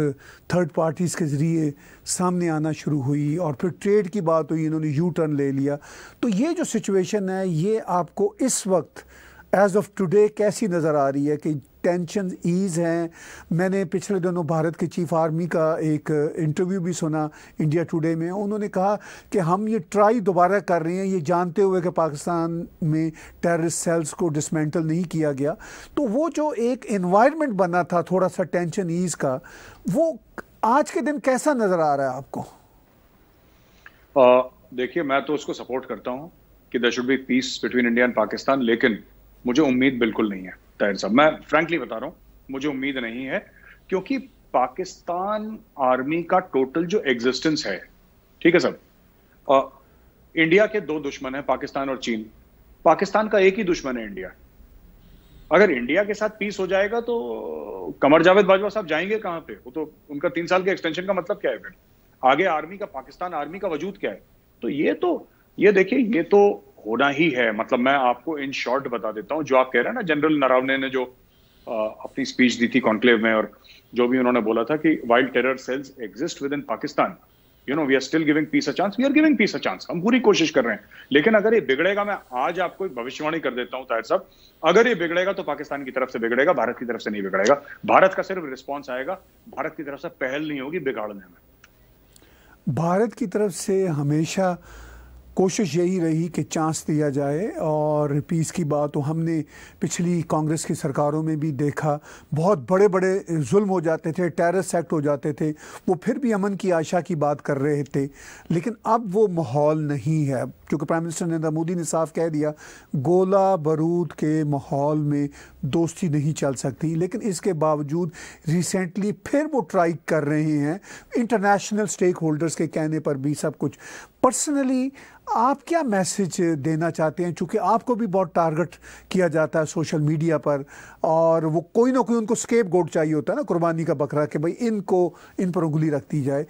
Speaker 1: थर्ड पार्टीज़ के ज़रिए सामने आना शुरू हुई और फिर ट्रेड की बात हुई इन्होंने यू टर्न ले लिया तो ये जो सिचुएशन है ये आपको इस वक्त एज़ ऑफ टुडे कैसी नज़र आ रही है कि टेंशन ईज़ हैं मैंने पिछले दिनों भारत के चीफ आर्मी का एक इंटरव्यू भी सुना इंडिया टुडे में उन्होंने कहा कि हम ये ट्राई दोबारा कर रहे हैं ये जानते हुए कि पाकिस्तान में टेररिस्ट सेल्स को डिसमेंटल नहीं किया गया तो वो जो एक इन्वायरमेंट बना था थोड़ा सा टेंशन ईज़ का वो आज के दिन कैसा नज़र आ रहा है आपको
Speaker 2: देखिए मैं तो उसको सपोर्ट करता हूँ कि there should be peace between India and Pakistan लेकिन मुझे उम्मीद बिल्कुल नहीं है तहिर साहब मैं फ्रेंकली बता रहा हूँ मुझे उम्मीद नहीं है क्योंकि पाकिस्तान आर्मी का टोटल जो एग्जिस्टेंस है ठीक है सर इंडिया के दो दुश्मन है पाकिस्तान और चीन पाकिस्तान का एक ही दुश्मन है इंडिया अगर इंडिया के साथ पीस हो जाएगा तो कमर जावेद बाजवा साहब जाएंगे कहां पे वो तो उनका तीन साल के एक्सटेंशन का मतलब क्या है फिर आगे आर्मी का पाकिस्तान आर्मी का वजूद क्या है तो ये तो ये देखिए ये तो होना ही है मतलब मैं आपको इन शॉर्ट बता देता हूँ जो आप कह रहे हैं ना जनरल नरावने ने जो आ, अपनी स्पीच दी थी कॉन्क्लेव में और जो भी उन्होंने बोला था कि while terror cells exist within Pakistan you know we are still giving peace a chance we are giving peace a chance हम पूरी कोशिश कर रहे हैं लेकिन अगर ये बिगड़ेगा मैं आज आपको एक भविष्यवाणी कर देता हूं ताहिर साहब अगर ये बिगड़ेगा तो पाकिस्तान की तरफ से बिगड़ेगा भारत की तरफ से नहीं बिगड़ेगा भारत का सिर्फ रिस्पॉन्स आएगा भारत की तरफ से पहल नहीं होगी बिगाड़ने
Speaker 1: में भारत की तरफ से हमेशा कोशिश यही रही कि चांस दिया जाए और पीस की बात तो हमने पिछली कांग्रेस की सरकारों में भी देखा बहुत बड़े बड़े जुल्म हो जाते थे टेरस एक्ट हो जाते थे वो फिर भी अमन की आशा की बात कर रहे थे लेकिन अब वो माहौल नहीं है क्योंकि प्राइम मिनिस्टर नरेंद्र मोदी ने साफ कह दिया गोला बारूद के माहौल में दोस्ती नहीं चल सकती लेकिन इसके बावजूद रिसेंटली फिर वो ट्राई कर रहे हैं इंटरनेशनल स्टेक होल्डर्स के कहने पर भी सब कुछ पर्सनली आप क्या मैसेज देना चाहते हैं चूँकि आपको भी बहुत टारगेट किया जाता है सोशल मीडिया पर और वो कोई ना कोई उनको स्केप गोड चाहिए होता है ना कुर्बानी का बकरा कि भाई इनको इन पर उंगली रख दी जाए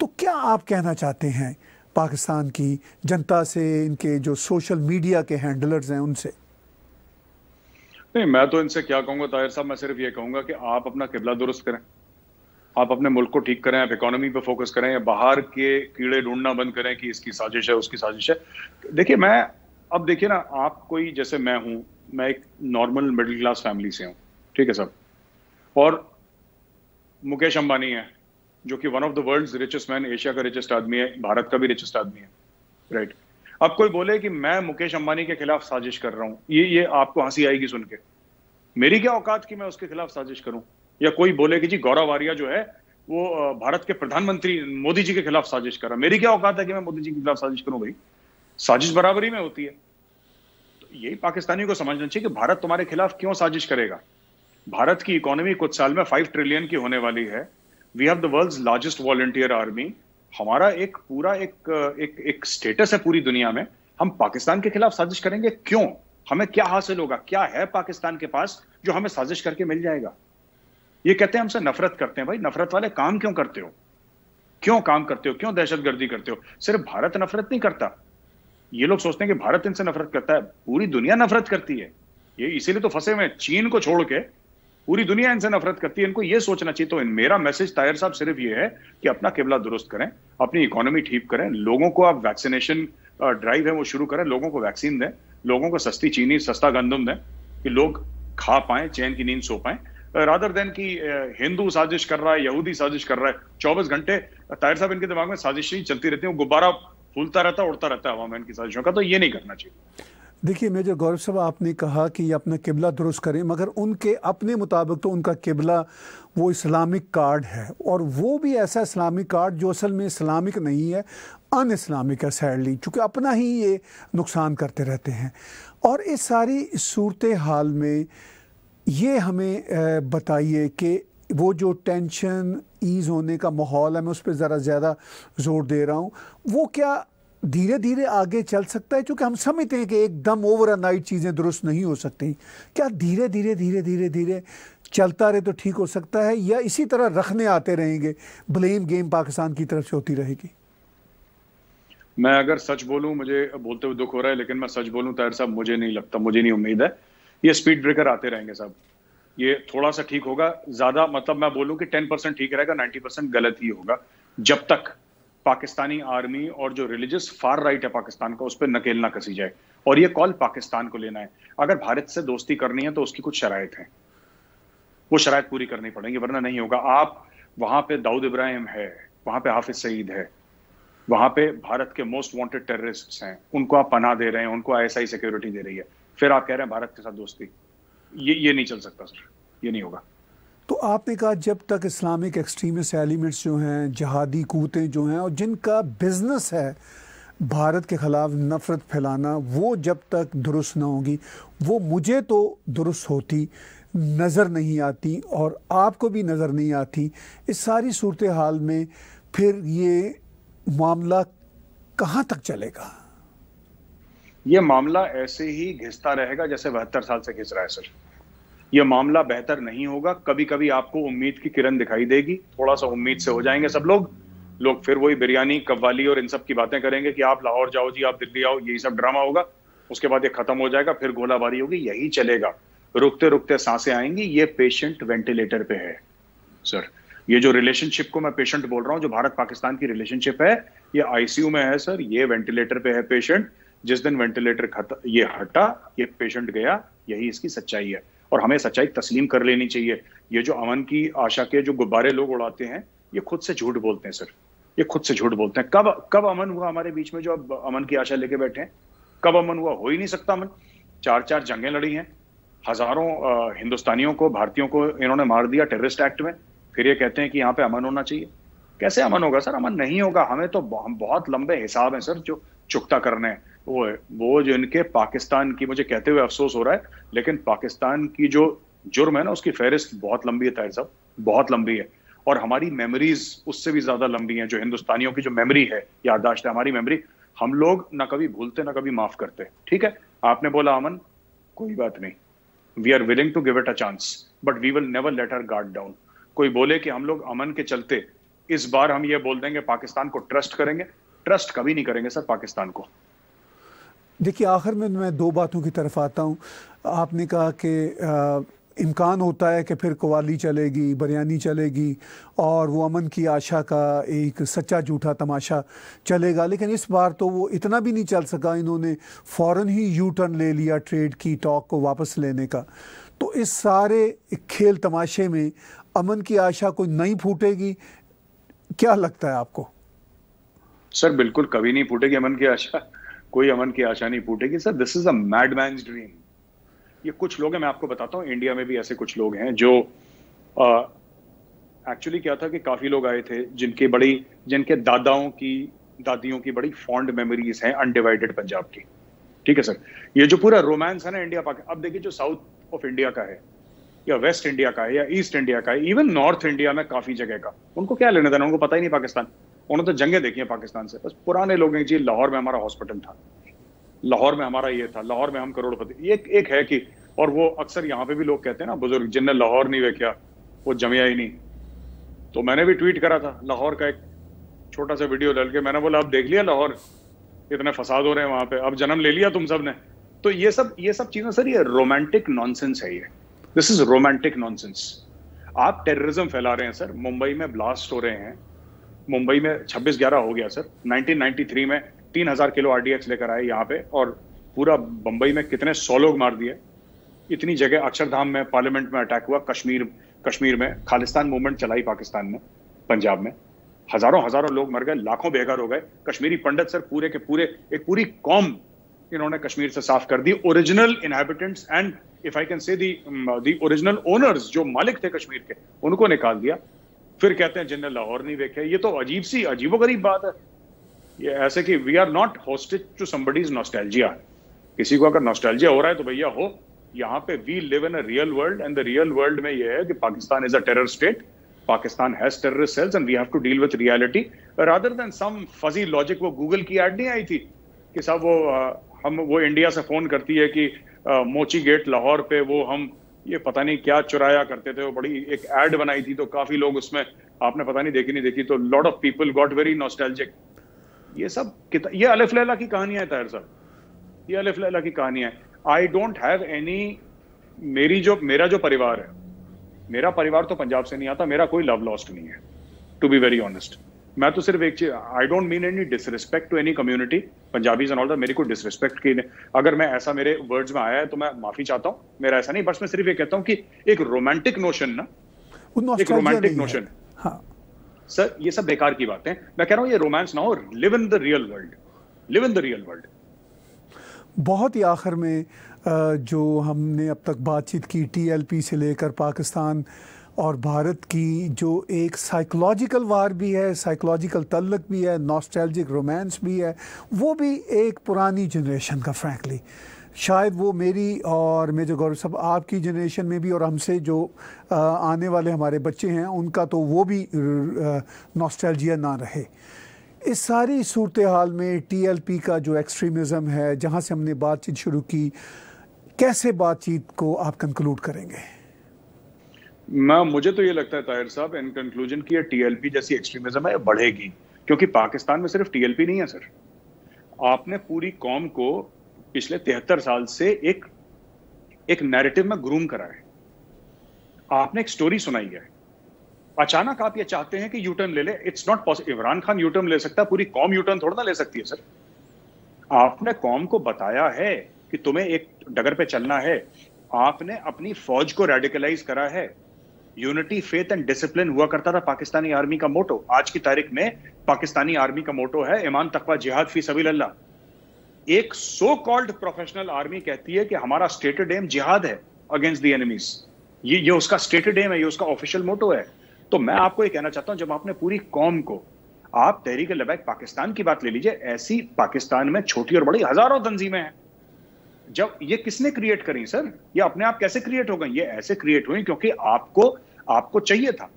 Speaker 1: तो क्या आप कहना चाहते हैं पाकिस्तान की जनता से इनके जो सोशल मीडिया के हैंडलर्स हैं उनसे
Speaker 2: नहीं मैं तो इनसे क्या कहूँगा ताहिर साहब मैं सिर्फ ये कहूँगा कि आप अपना किबला दुरुस्त करें आप अपने मुल्क को ठीक करें आप इकोनॉमी पे फोकस करें या बाहर के कीड़े ढूंढना बंद करें कि इसकी साजिश है उसकी साजिश है देखिए मैं अब देखिए ना आप कोई जैसे मैं हूं मैं एक नॉर्मल मिडिल क्लास फैमिली से हूं ठीक है सर और मुकेश अंबानी है जो कि one of the world richest man Asia का रिचेस्ट आदमी है भारत का भी रिचेस्ट आदमी है राइट अब कोई बोले कि मैं मुकेश अंबानी के खिलाफ साजिश कर रहा हूं ये ये आपको हंसी आएगी सुन के मेरी क्या औकात कि मैं उसके खिलाफ साजिश करूं या कोई बोले कि जी गौरव आर्या जो है वो भारत के प्रधानमंत्री मोदी जी के खिलाफ साजिश कर रहा मेरी क्या औकात है कि मैं मोदी जी के खिलाफ साजिश करूं भाई साजिश बराबरी में होती है तो यही पाकिस्तानियों को समझना चाहिए कि भारत तुम्हारे खिलाफ क्यों साजिश करेगा भारत की इकोनॉमी कुछ साल में फाइव ट्रिलियन की होने वाली है we have the world largest volunteer army हमारा एक पूरा एक एक, एक स्टेटस है पूरी दुनिया में हम पाकिस्तान के खिलाफ साजिश करेंगे क्यों हमें क्या हासिल होगा क्या है पाकिस्तान के पास जो हमें साजिश करके मिल जाएगा ये कहते हैं हमसे नफरत करते हैं भाई नफरत वाले काम क्यों करते हो क्यों काम करते हो क्यों दहशतगर्दी करते हो सिर्फ भारत नफरत नहीं करता ये लोग सोचते हैं कि भारत इनसे नफरत करता है पूरी दुनिया नफरत करती है ये इसीलिए तो फंसे हुए चीन को छोड़ के पूरी दुनिया इनसे नफरत करती है इनको ये सोचना चाहिए तो मेरा मैसेज तायर साहब सिर्फ ये है कि अपना केबला दुरुस्त करें अपनी इकोनॉमी ठीक करें लोगों को आप वैक्सीनेशन ड्राइव है वो शुरू करें लोगों को वैक्सीन दें लोगों को सस्ती चीनी सस्ता गंदम दें कि लोग खा पाए चैन की नींद सो पाए रादर देन की हिंदू साजिश कर रहा है यहूदी साजिश कर रहा है चौबीस घंटे uh, ताहिर साहब इनके दिमाग में साजिश ही चलती रहती है गुब्बारा फूलता रहता है उड़ता रहता है हवा में इनकी साजिशों का तो ये नहीं करना चाहिए
Speaker 1: देखिए मेजर गौरव साहब आपने कहा कि ये अपना किबला दुरुस्त करें मगर उनके अपने मुताबिक तो उनका किबला वो इस्लामिक कार्ड है और वो भी ऐसा इस्लामिक कार्ड जो असल में इस्लामिक नहीं है अन इस्लामिक है सैडली चूँकि अपना ही ये नुकसान करते रहते हैं और इस सारी सूरत हाल में ये हमें बताइए कि वो जो टेंशन ईज़ होने का माहौल है मैं उस पर ज़रा ज़्यादा ज़ोर दे रहा हूँ वो क्या धीरे धीरे आगे चल सकता है क्योंकि हम समझते हैं कि एकदम ओवर नाइट चीज़ें दुरुस्त नहीं हो सकती क्या धीरे धीरे धीरे धीरे धीरे चलता रहे तो ठीक हो सकता है या इसी तरह रखने आते रहेंगे ब्लेम गेम पाकिस्तान की तरफ से होती रहेगी
Speaker 2: मैं अगर सच बोलूं मुझे बोलते हुए दुख हो रहा है लेकिन मैं सच बोलूं ताहिर साहब मुझे नहीं लगता मुझे नहीं उम्मीद है ये स्पीड ब्रेकर आते रहेंगे साहब ये थोड़ा सा ठीक होगा ज्यादा मतलब मैं बोलूं कि टेन परसेंट ठीक रहेगा नाइन्टी परसेंट गलत ही होगा जब तक पाकिस्तानी आर्मी और जो रिलीजियस फार राइट है पाकिस्तान का उस पर नकेल ना कसी जाए और ये कॉल पाकिस्तान को लेना है अगर भारत से दोस्ती करनी है तो उसकी कुछ शराय है वो शराय पूरी करनी पड़ेगी वरना नहीं होगा आप वहां पे दाऊद इब्राहिम है वहां पे हाफिज सईद है वहां पे भारत के मोस्ट वांटेड टेररिस्ट हैं उनको आप पना दे रहे हैं उनको आईएसआई सिक्योरिटी दे रही है फिर आप कह रहे हैं भारत के साथ दोस्ती ये ये नहीं चल सकता सर ये नहीं होगा
Speaker 1: तो आपने कहा जब तक इस्लामिक एक्सट्रीमिस्ट एलिमेंट्स जो हैं जहादी कूतें जो हैं और जिनका बिजनेस है भारत के ख़िलाफ़ नफ़रत फैलाना वो जब तक दुरुस्त ना होगी वो मुझे तो दुरुस्त होती नज़र नहीं आती और आपको भी नज़र नहीं आती इस सारी सूरत हाल में फिर ये मामला कहाँ तक
Speaker 2: चलेगा ये मामला ऐसे ही घिसता रहेगा जैसे बहत्तर साल से घिस रहा है सर यह मामला बेहतर नहीं होगा कभी कभी आपको उम्मीद की किरण दिखाई देगी थोड़ा सा उम्मीद से हो जाएंगे सब लोग लोग फिर वही बिरयानी कव्वाली और इन सब की बातें करेंगे कि आप लाहौर जाओ जी आप दिल्ली आओ यही सब ड्रामा होगा उसके बाद ये खत्म हो जाएगा फिर गोलाबारी होगी यही चलेगा रुकते रुकते सांसें आएंगी ये पेशेंट वेंटिलेटर पे है सर ये जो रिलेशनशिप को मैं पेशेंट बोल रहा हूँ जो भारत पाकिस्तान की रिलेशनशिप है ये आईसीयू में है सर ये वेंटिलेटर पे है पेशेंट जिस दिन वेंटिलेटर ये हटा ये पेशेंट गया यही इसकी सच्चाई है और हमें सच्चाई तस्लीम कर लेनी चाहिए ये जो अमन की आशा के जो गुब्बारे लोग उड़ाते हैं ये खुद से झूठ बोलते हैं सर ये खुद से झूठ बोलते हैं कब कब अमन हुआ हमारे बीच में जो अब अमन की आशा लेके बैठे हैं कब अमन हुआ हो ही नहीं सकता अमन चार चार जंगें लड़ी हैं हजारों हिंदुस्तानियों को भारतीयों को इन्होंने मार दिया टेररिस्ट एक्ट में फिर ये कहते हैं कि यहाँ पे अमन होना चाहिए कैसे अमन होगा सर अमन नहीं होगा हमें तो हम बहुत लंबे हिसाब हैं सर जो चुकता करने वो है वो जो इनके पाकिस्तान की मुझे कहते हुए अफसोस हो रहा है लेकिन पाकिस्तान की जो जुर्म है ना उसकी फहरिस्त बहुत लंबी है ताहिर साहब बहुत लंबी है और हमारी मेमोरीज उससे भी ज्यादा लंबी है जो हिंदुस्तानियों की जो मेमोरी है याददाश्त है हमारी मेमोरी हम लोग ना कभी भूलते ना कभी माफ करते ठीक है आपने बोला अमन कोई बात नहीं we are willing to give it a chance but we will never let our guard down कोई बोले कि हम लोग अमन के चलते इस बार हम ये बोल देंगे पाकिस्तान को ट्रस्ट करेंगे ट्रस्ट कभी नहीं करेंगे सर पाकिस्तान को
Speaker 1: देखिए आखिर में मैं दो बातों की तरफ आता हूँ आपने कहा कि इम्कान होता है कि फिर कवाली चलेगी बरयानी चलेगी और वो अमन की आशा का एक सच्चा झूठा तमाशा चलेगा लेकिन इस बार तो वो इतना भी नहीं चल सका इन्होंने फ़ौर ही यू टर्न ले लिया ट्रेड की टॉक को वापस लेने का तो इस सारे खेल तमाशे में अमन की आशा कोई नहीं फूटेगी क्या लगता है आपको
Speaker 2: सर बिल्कुल कभी नहीं फूटेगी अमन की आशा कोई अमन की आशा नहीं फूटेगी sir this is a madman dream ये कुछ लोग हैं मैं आपको बताता हूँ इंडिया में भी ऐसे कुछ लोग हैं जो एक्चुअली क्या था कि काफी लोग आए थे जिनके बड़ी जिनके दादाओं की दादियों की बड़ी फॉन्ड मेमोरीज हैं अनडिवाइडेड पंजाब की ठीक है सर ये जो पूरा रोमांस है ना इंडिया पाक अब देखिए जो साउथ ऑफ इंडिया का है या वेस्ट इंडिया का है या ईस्ट इंडिया का है इवन नॉर्थ इंडिया में काफी जगह का उनको क्या लेना देना उनको पता ही नहीं पाकिस्तान उन्होंने तो जंगे देखी है पाकिस्तान से बस पुराने लोग हैं जी लाहौर में हमारा हॉस्पिटल था लाहौर में हमारा ये था लाहौर में हम करोड़पति ये एक है कि और वो अक्सर यहाँ पे भी लोग कहते हैं ना बुजुर्ग जिनने लाहौर नहीं देखा वो जमिया ही नहीं तो मैंने भी ट्वीट करा था लाहौर का एक छोटा सा वीडियो डाल के मैंने बोला अब देख लिया लाहौर इतने फसाद हो रहे हैं वहां पे अब जन्म ले लिया तुम सब ने तो ये सब ये सब चीजें सर ये रोमांटिक नॉनसेंस है ये दिस इज रोमांटिक नॉनसेंस आप टेररिज्म फैला रहे हैं सर मुंबई में ब्लास्ट हो रहे हैं मुंबई में छब्बीस ग्यारह हो गया सर 1993 में 3000 किलो आरडीएक्स लेकर आए यहाँ पे और पूरा बम्बई में कितने सौ लोग मार दिए इतनी जगह अक्षरधाम में पार्लियामेंट में अटैक हुआ कश्मीर कश्मीर में खालिस्तान मूवमेंट चलाई पाकिस्तान में पंजाब में हजारों हजारों लोग मर गए लाखों बेघर हो गए कश्मीरी पंडित सर पूरे के पूरे एक पूरी कॉम इन्होंने कश्मीर से साफ कर दी original inhabitants and if I can say the original owners जो मालिक थे कश्मीर के उनको निकाल दिया फिर कहते हैं जिनने लाहौर नहीं देखे ये तो अजीब सी अजीबो गरीब बात है ये ऐसे कि we are not hostage to somebody's nostalgia किसी को अगर नॉस्टैल्जिया हो रहा है तो भैया हो यहाँ पे we live in a real world and the real world में ये है कि Pakistan is a terror state Pakistan has terrorist cells and we have to deal with reality rather than some fuzzy logic वो गूगल की ऐड नहीं आई थी कि साहब वो हम वो इंडिया से फोन करती है कि मोची गेट लाहौर पे वो हम ये पता नहीं क्या चुराया करते थे वो बड़ी एक एड बनाई थी तो काफी लोग उसमें आपने पता नहीं देखी नहीं देखी तो lot of people got very nostalgic ये सब किता ये अलिफ लैला की कहानियां है तहर साहब ये अलिफ लैला की कहानियां है आई डोंट हैव एनी मेरी जो मेरा जो परिवार है मेरा परिवार तो पंजाब से नहीं आता मेरा कोई लव लॉस्ट नहीं है टू बी वेरी ऑनेस्ट मैं तो सिर्फ एक चीज I don't mean any disrespect to any community Punjabis and all that मेरे को डिसरिस्पेक्ट की अगर मैं ऐसा मेरे वर्ड्स में आया है तो मैं माफी चाहता हूँ मेरा ऐसा नहीं बस मैं सिर्फ ये कहता हूँ कि एक रोमांटिक नोशन
Speaker 1: ना एक रोमांटिक नोशन हाँ।
Speaker 2: सर ये सब बेकार की बातें मैं कह रहा हूँ ये रोमांस ना हो live in the real world live in the real world
Speaker 1: बहुत ही आखिर में जो हमने अब तक बातचीत की टीएलपी से लेकर पाकिस्तान और भारत की जो एक साइकोलॉजिकल वार भी है साइकोलॉजिकल तल्लक भी है नॉस्टैल्जिक रोमांस भी है वो भी एक पुरानी जनरेशन का फ्रैंकली शायद वो मेरी और मेजर गौरव साहब आपकी जनरेशन में भी और हमसे जो आने वाले हमारे बच्चे हैं उनका तो वो भी नॉस्टैल्जिया ना रहे इस सारी सूरत हाल में टीएलपी का जो एक्सट्रीमिज़म है जहाँ से हमने बातचीत शुरू की कैसे बातचीत को आप कंक्लूड करेंगे
Speaker 2: मैं मुझे तो ये लगता है ताहिर साहब इन कंक्लूजन की टीएलपी जैसी एक्सट्रीमिज्म है बढ़ेगी क्योंकि पाकिस्तान में सिर्फ टीएलपी नहीं है सर आपने पूरी कौम को पिछले तिहत्तर साल से एक एक नैरेटिव में ग्रूम करा है आपने एक स्टोरी सुनाई है अचानक आप ये चाहते हैं कि यूटर्न ले ले it's not possible Imran Khan U turn ले सकता है पूरी कौम यूटर्न थोड़ा ना ले सकती है सर आपने कौम को बताया है कि तुम्हें एक डगर पे चलना है आपने अपनी फौज को रेडिकलाइज करा है यूनिटी फेथ एंड डिसिप्लिन हुआ करता था पाकिस्तानी आर्मी का मोटो आज की तारीख में पाकिस्तानी आर्मी का मोटो है ईमान तकवा जिहाद फी सबी अल्लाह एक सो कॉल्ड प्रोफेशनल आर्मी कहती है कि हमारा स्टेटेड एम जिहाद है अगेंस्ट दी एनिमीज ये ये उसका स्टेटेड एम है ये उसका ऑफिशियल मोटो है तो मैं आपको ये कहना चाहता हूं जब आपने पूरी कौम को आप तहरीक लबैक पाकिस्तान की बात ले लीजिए ऐसी पाकिस्तान में छोटी और बड़ी हजारों तंजीमें हैं जब ये किसने क्रिएट करी सर ये अपने आप कैसे क्रिएट हो गई ये ऐसे क्रिएट हुई क्योंकि आपको आपको चाहिए था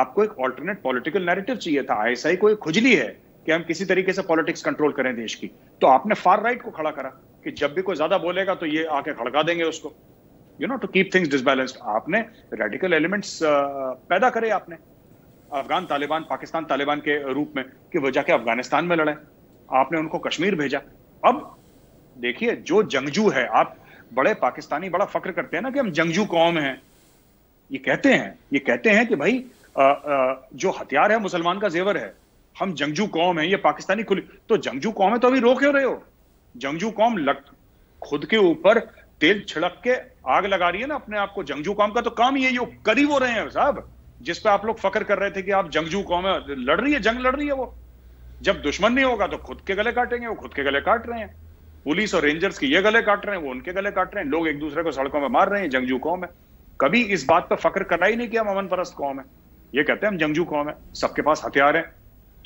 Speaker 2: आपको एक ऑल्टरनेट पॉलिटिकल नैरेटिव चाहिए था आईएसआई को एक खुजली है कि हम किसी तरीके से पॉलिटिक्स कंट्रोल करें देश की तो आपने फार राइट को खड़ा करा कि जब भी कोई ज्यादा बोलेगा तो ये आके खड़का देंगे उसको you know to keep things disbalanced आपने रेडिकल एलिमेंट्स पैदा करे आपने अफगान तालिबान पाकिस्तान तालिबान के रूप में कि वो जाके अफगानिस्तान में लड़े आपने उनको कश्मीर भेजा अब देखिए जो जंगजू है आप बड़े पाकिस्तानी बड़ा फक्र करते हैं ना कि हम जंगजू कौम हैं ये कहते हैं ये कहते हैं कि भाई आ, आ, जो हथियार है मुसलमान का जेवर है हम जंगजू कौम है ये पाकिस्तानी खुली तो जंगजू कौम है तो अभी रोके रहे हो जंगजू कौम लग खुद के ऊपर तेल छिड़क के आग लगा रही है ना अपने आप को जंगजू कौम का तो काम ये जो करीब हो रहे हैं साहब जिस पे आप लोग फकर कर रहे थे कि आप जंगजू कौम है लड़ रही है जंग लड़ रही है वो जब दुश्मन नहीं होगा तो खुद के गले काटेंगे वो खुद के गले काट रहे हैं पुलिस और रेंजर्स के ये गले काट रहे हैं वो उनके गले काट रहे हैं लोग एक दूसरे को सड़कों में मार रहे हैं जंगजू कौम है कभी इस बात पर फक्र करना ही नहीं कि हम अमन परस्त कौम है ये कहते हैं हम जंगजू कौम है सबके पास हथियार है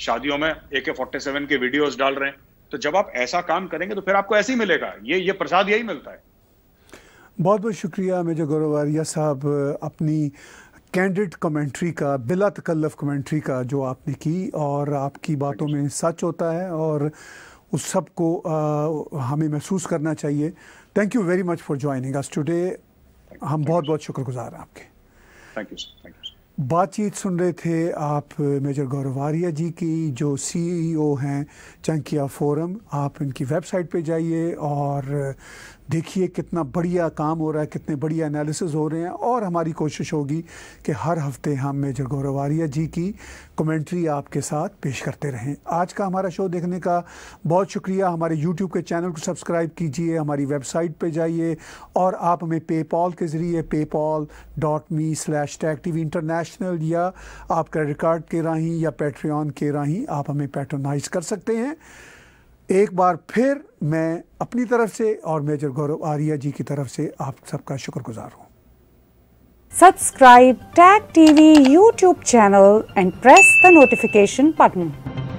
Speaker 2: शादियों में ए के फोर्टी सेवन के वीडियोज डाल रहे हैं तो जब आप ऐसा काम करेंगे तो फिर आपको ऐसे ही मिलेगा ये ये प्रसाद यही मिलता है
Speaker 1: बहुत बहुत शुक्रिया मेजर गौरवारिया साहब अपनी कैंडिड कमेंट्री का बिला तकल्लफ कमेंट्री का जो आपने की और आपकी बातों में सच होता है और उस सब को आ, हमें महसूस करना चाहिए thank you very much for joining us today हम बहुत बहुत शुक्रगुजार हैं आपके थैंक यू बातचीत सुन रहे थे आप मेजर गौरवारिया जी की जो सीईओ e हैं चंकिया फोरम आप इनकी वेबसाइट पे जाइए और देखिए कितना बढ़िया काम हो रहा है कितने बढ़िया एनालिसिस हो रहे हैं और हमारी कोशिश होगी कि हर हफ्ते हम मेजर गौरवारिया जी की कमेंट्री आपके साथ पेश करते रहें आज का हमारा शो देखने का बहुत शुक्रिया हमारे यूट्यूब के चैनल को सब्सक्राइब कीजिए हमारी वेबसाइट पर जाइए और आप हमें पेपॉल के ज़रिए PayPal dot me slash tag T V international या आपका रिकॉर्ड के राही या पेट्रियन के राही आप हमें पैट्रोनाइज कर सकते हैं एक बार फिर मैं अपनी तरफ से और मेजर गौरव आर्या जी की तरफ से आप सबका शुक्रगुजार हूँ subscribe tag TV YouTube channel
Speaker 2: and press the notification button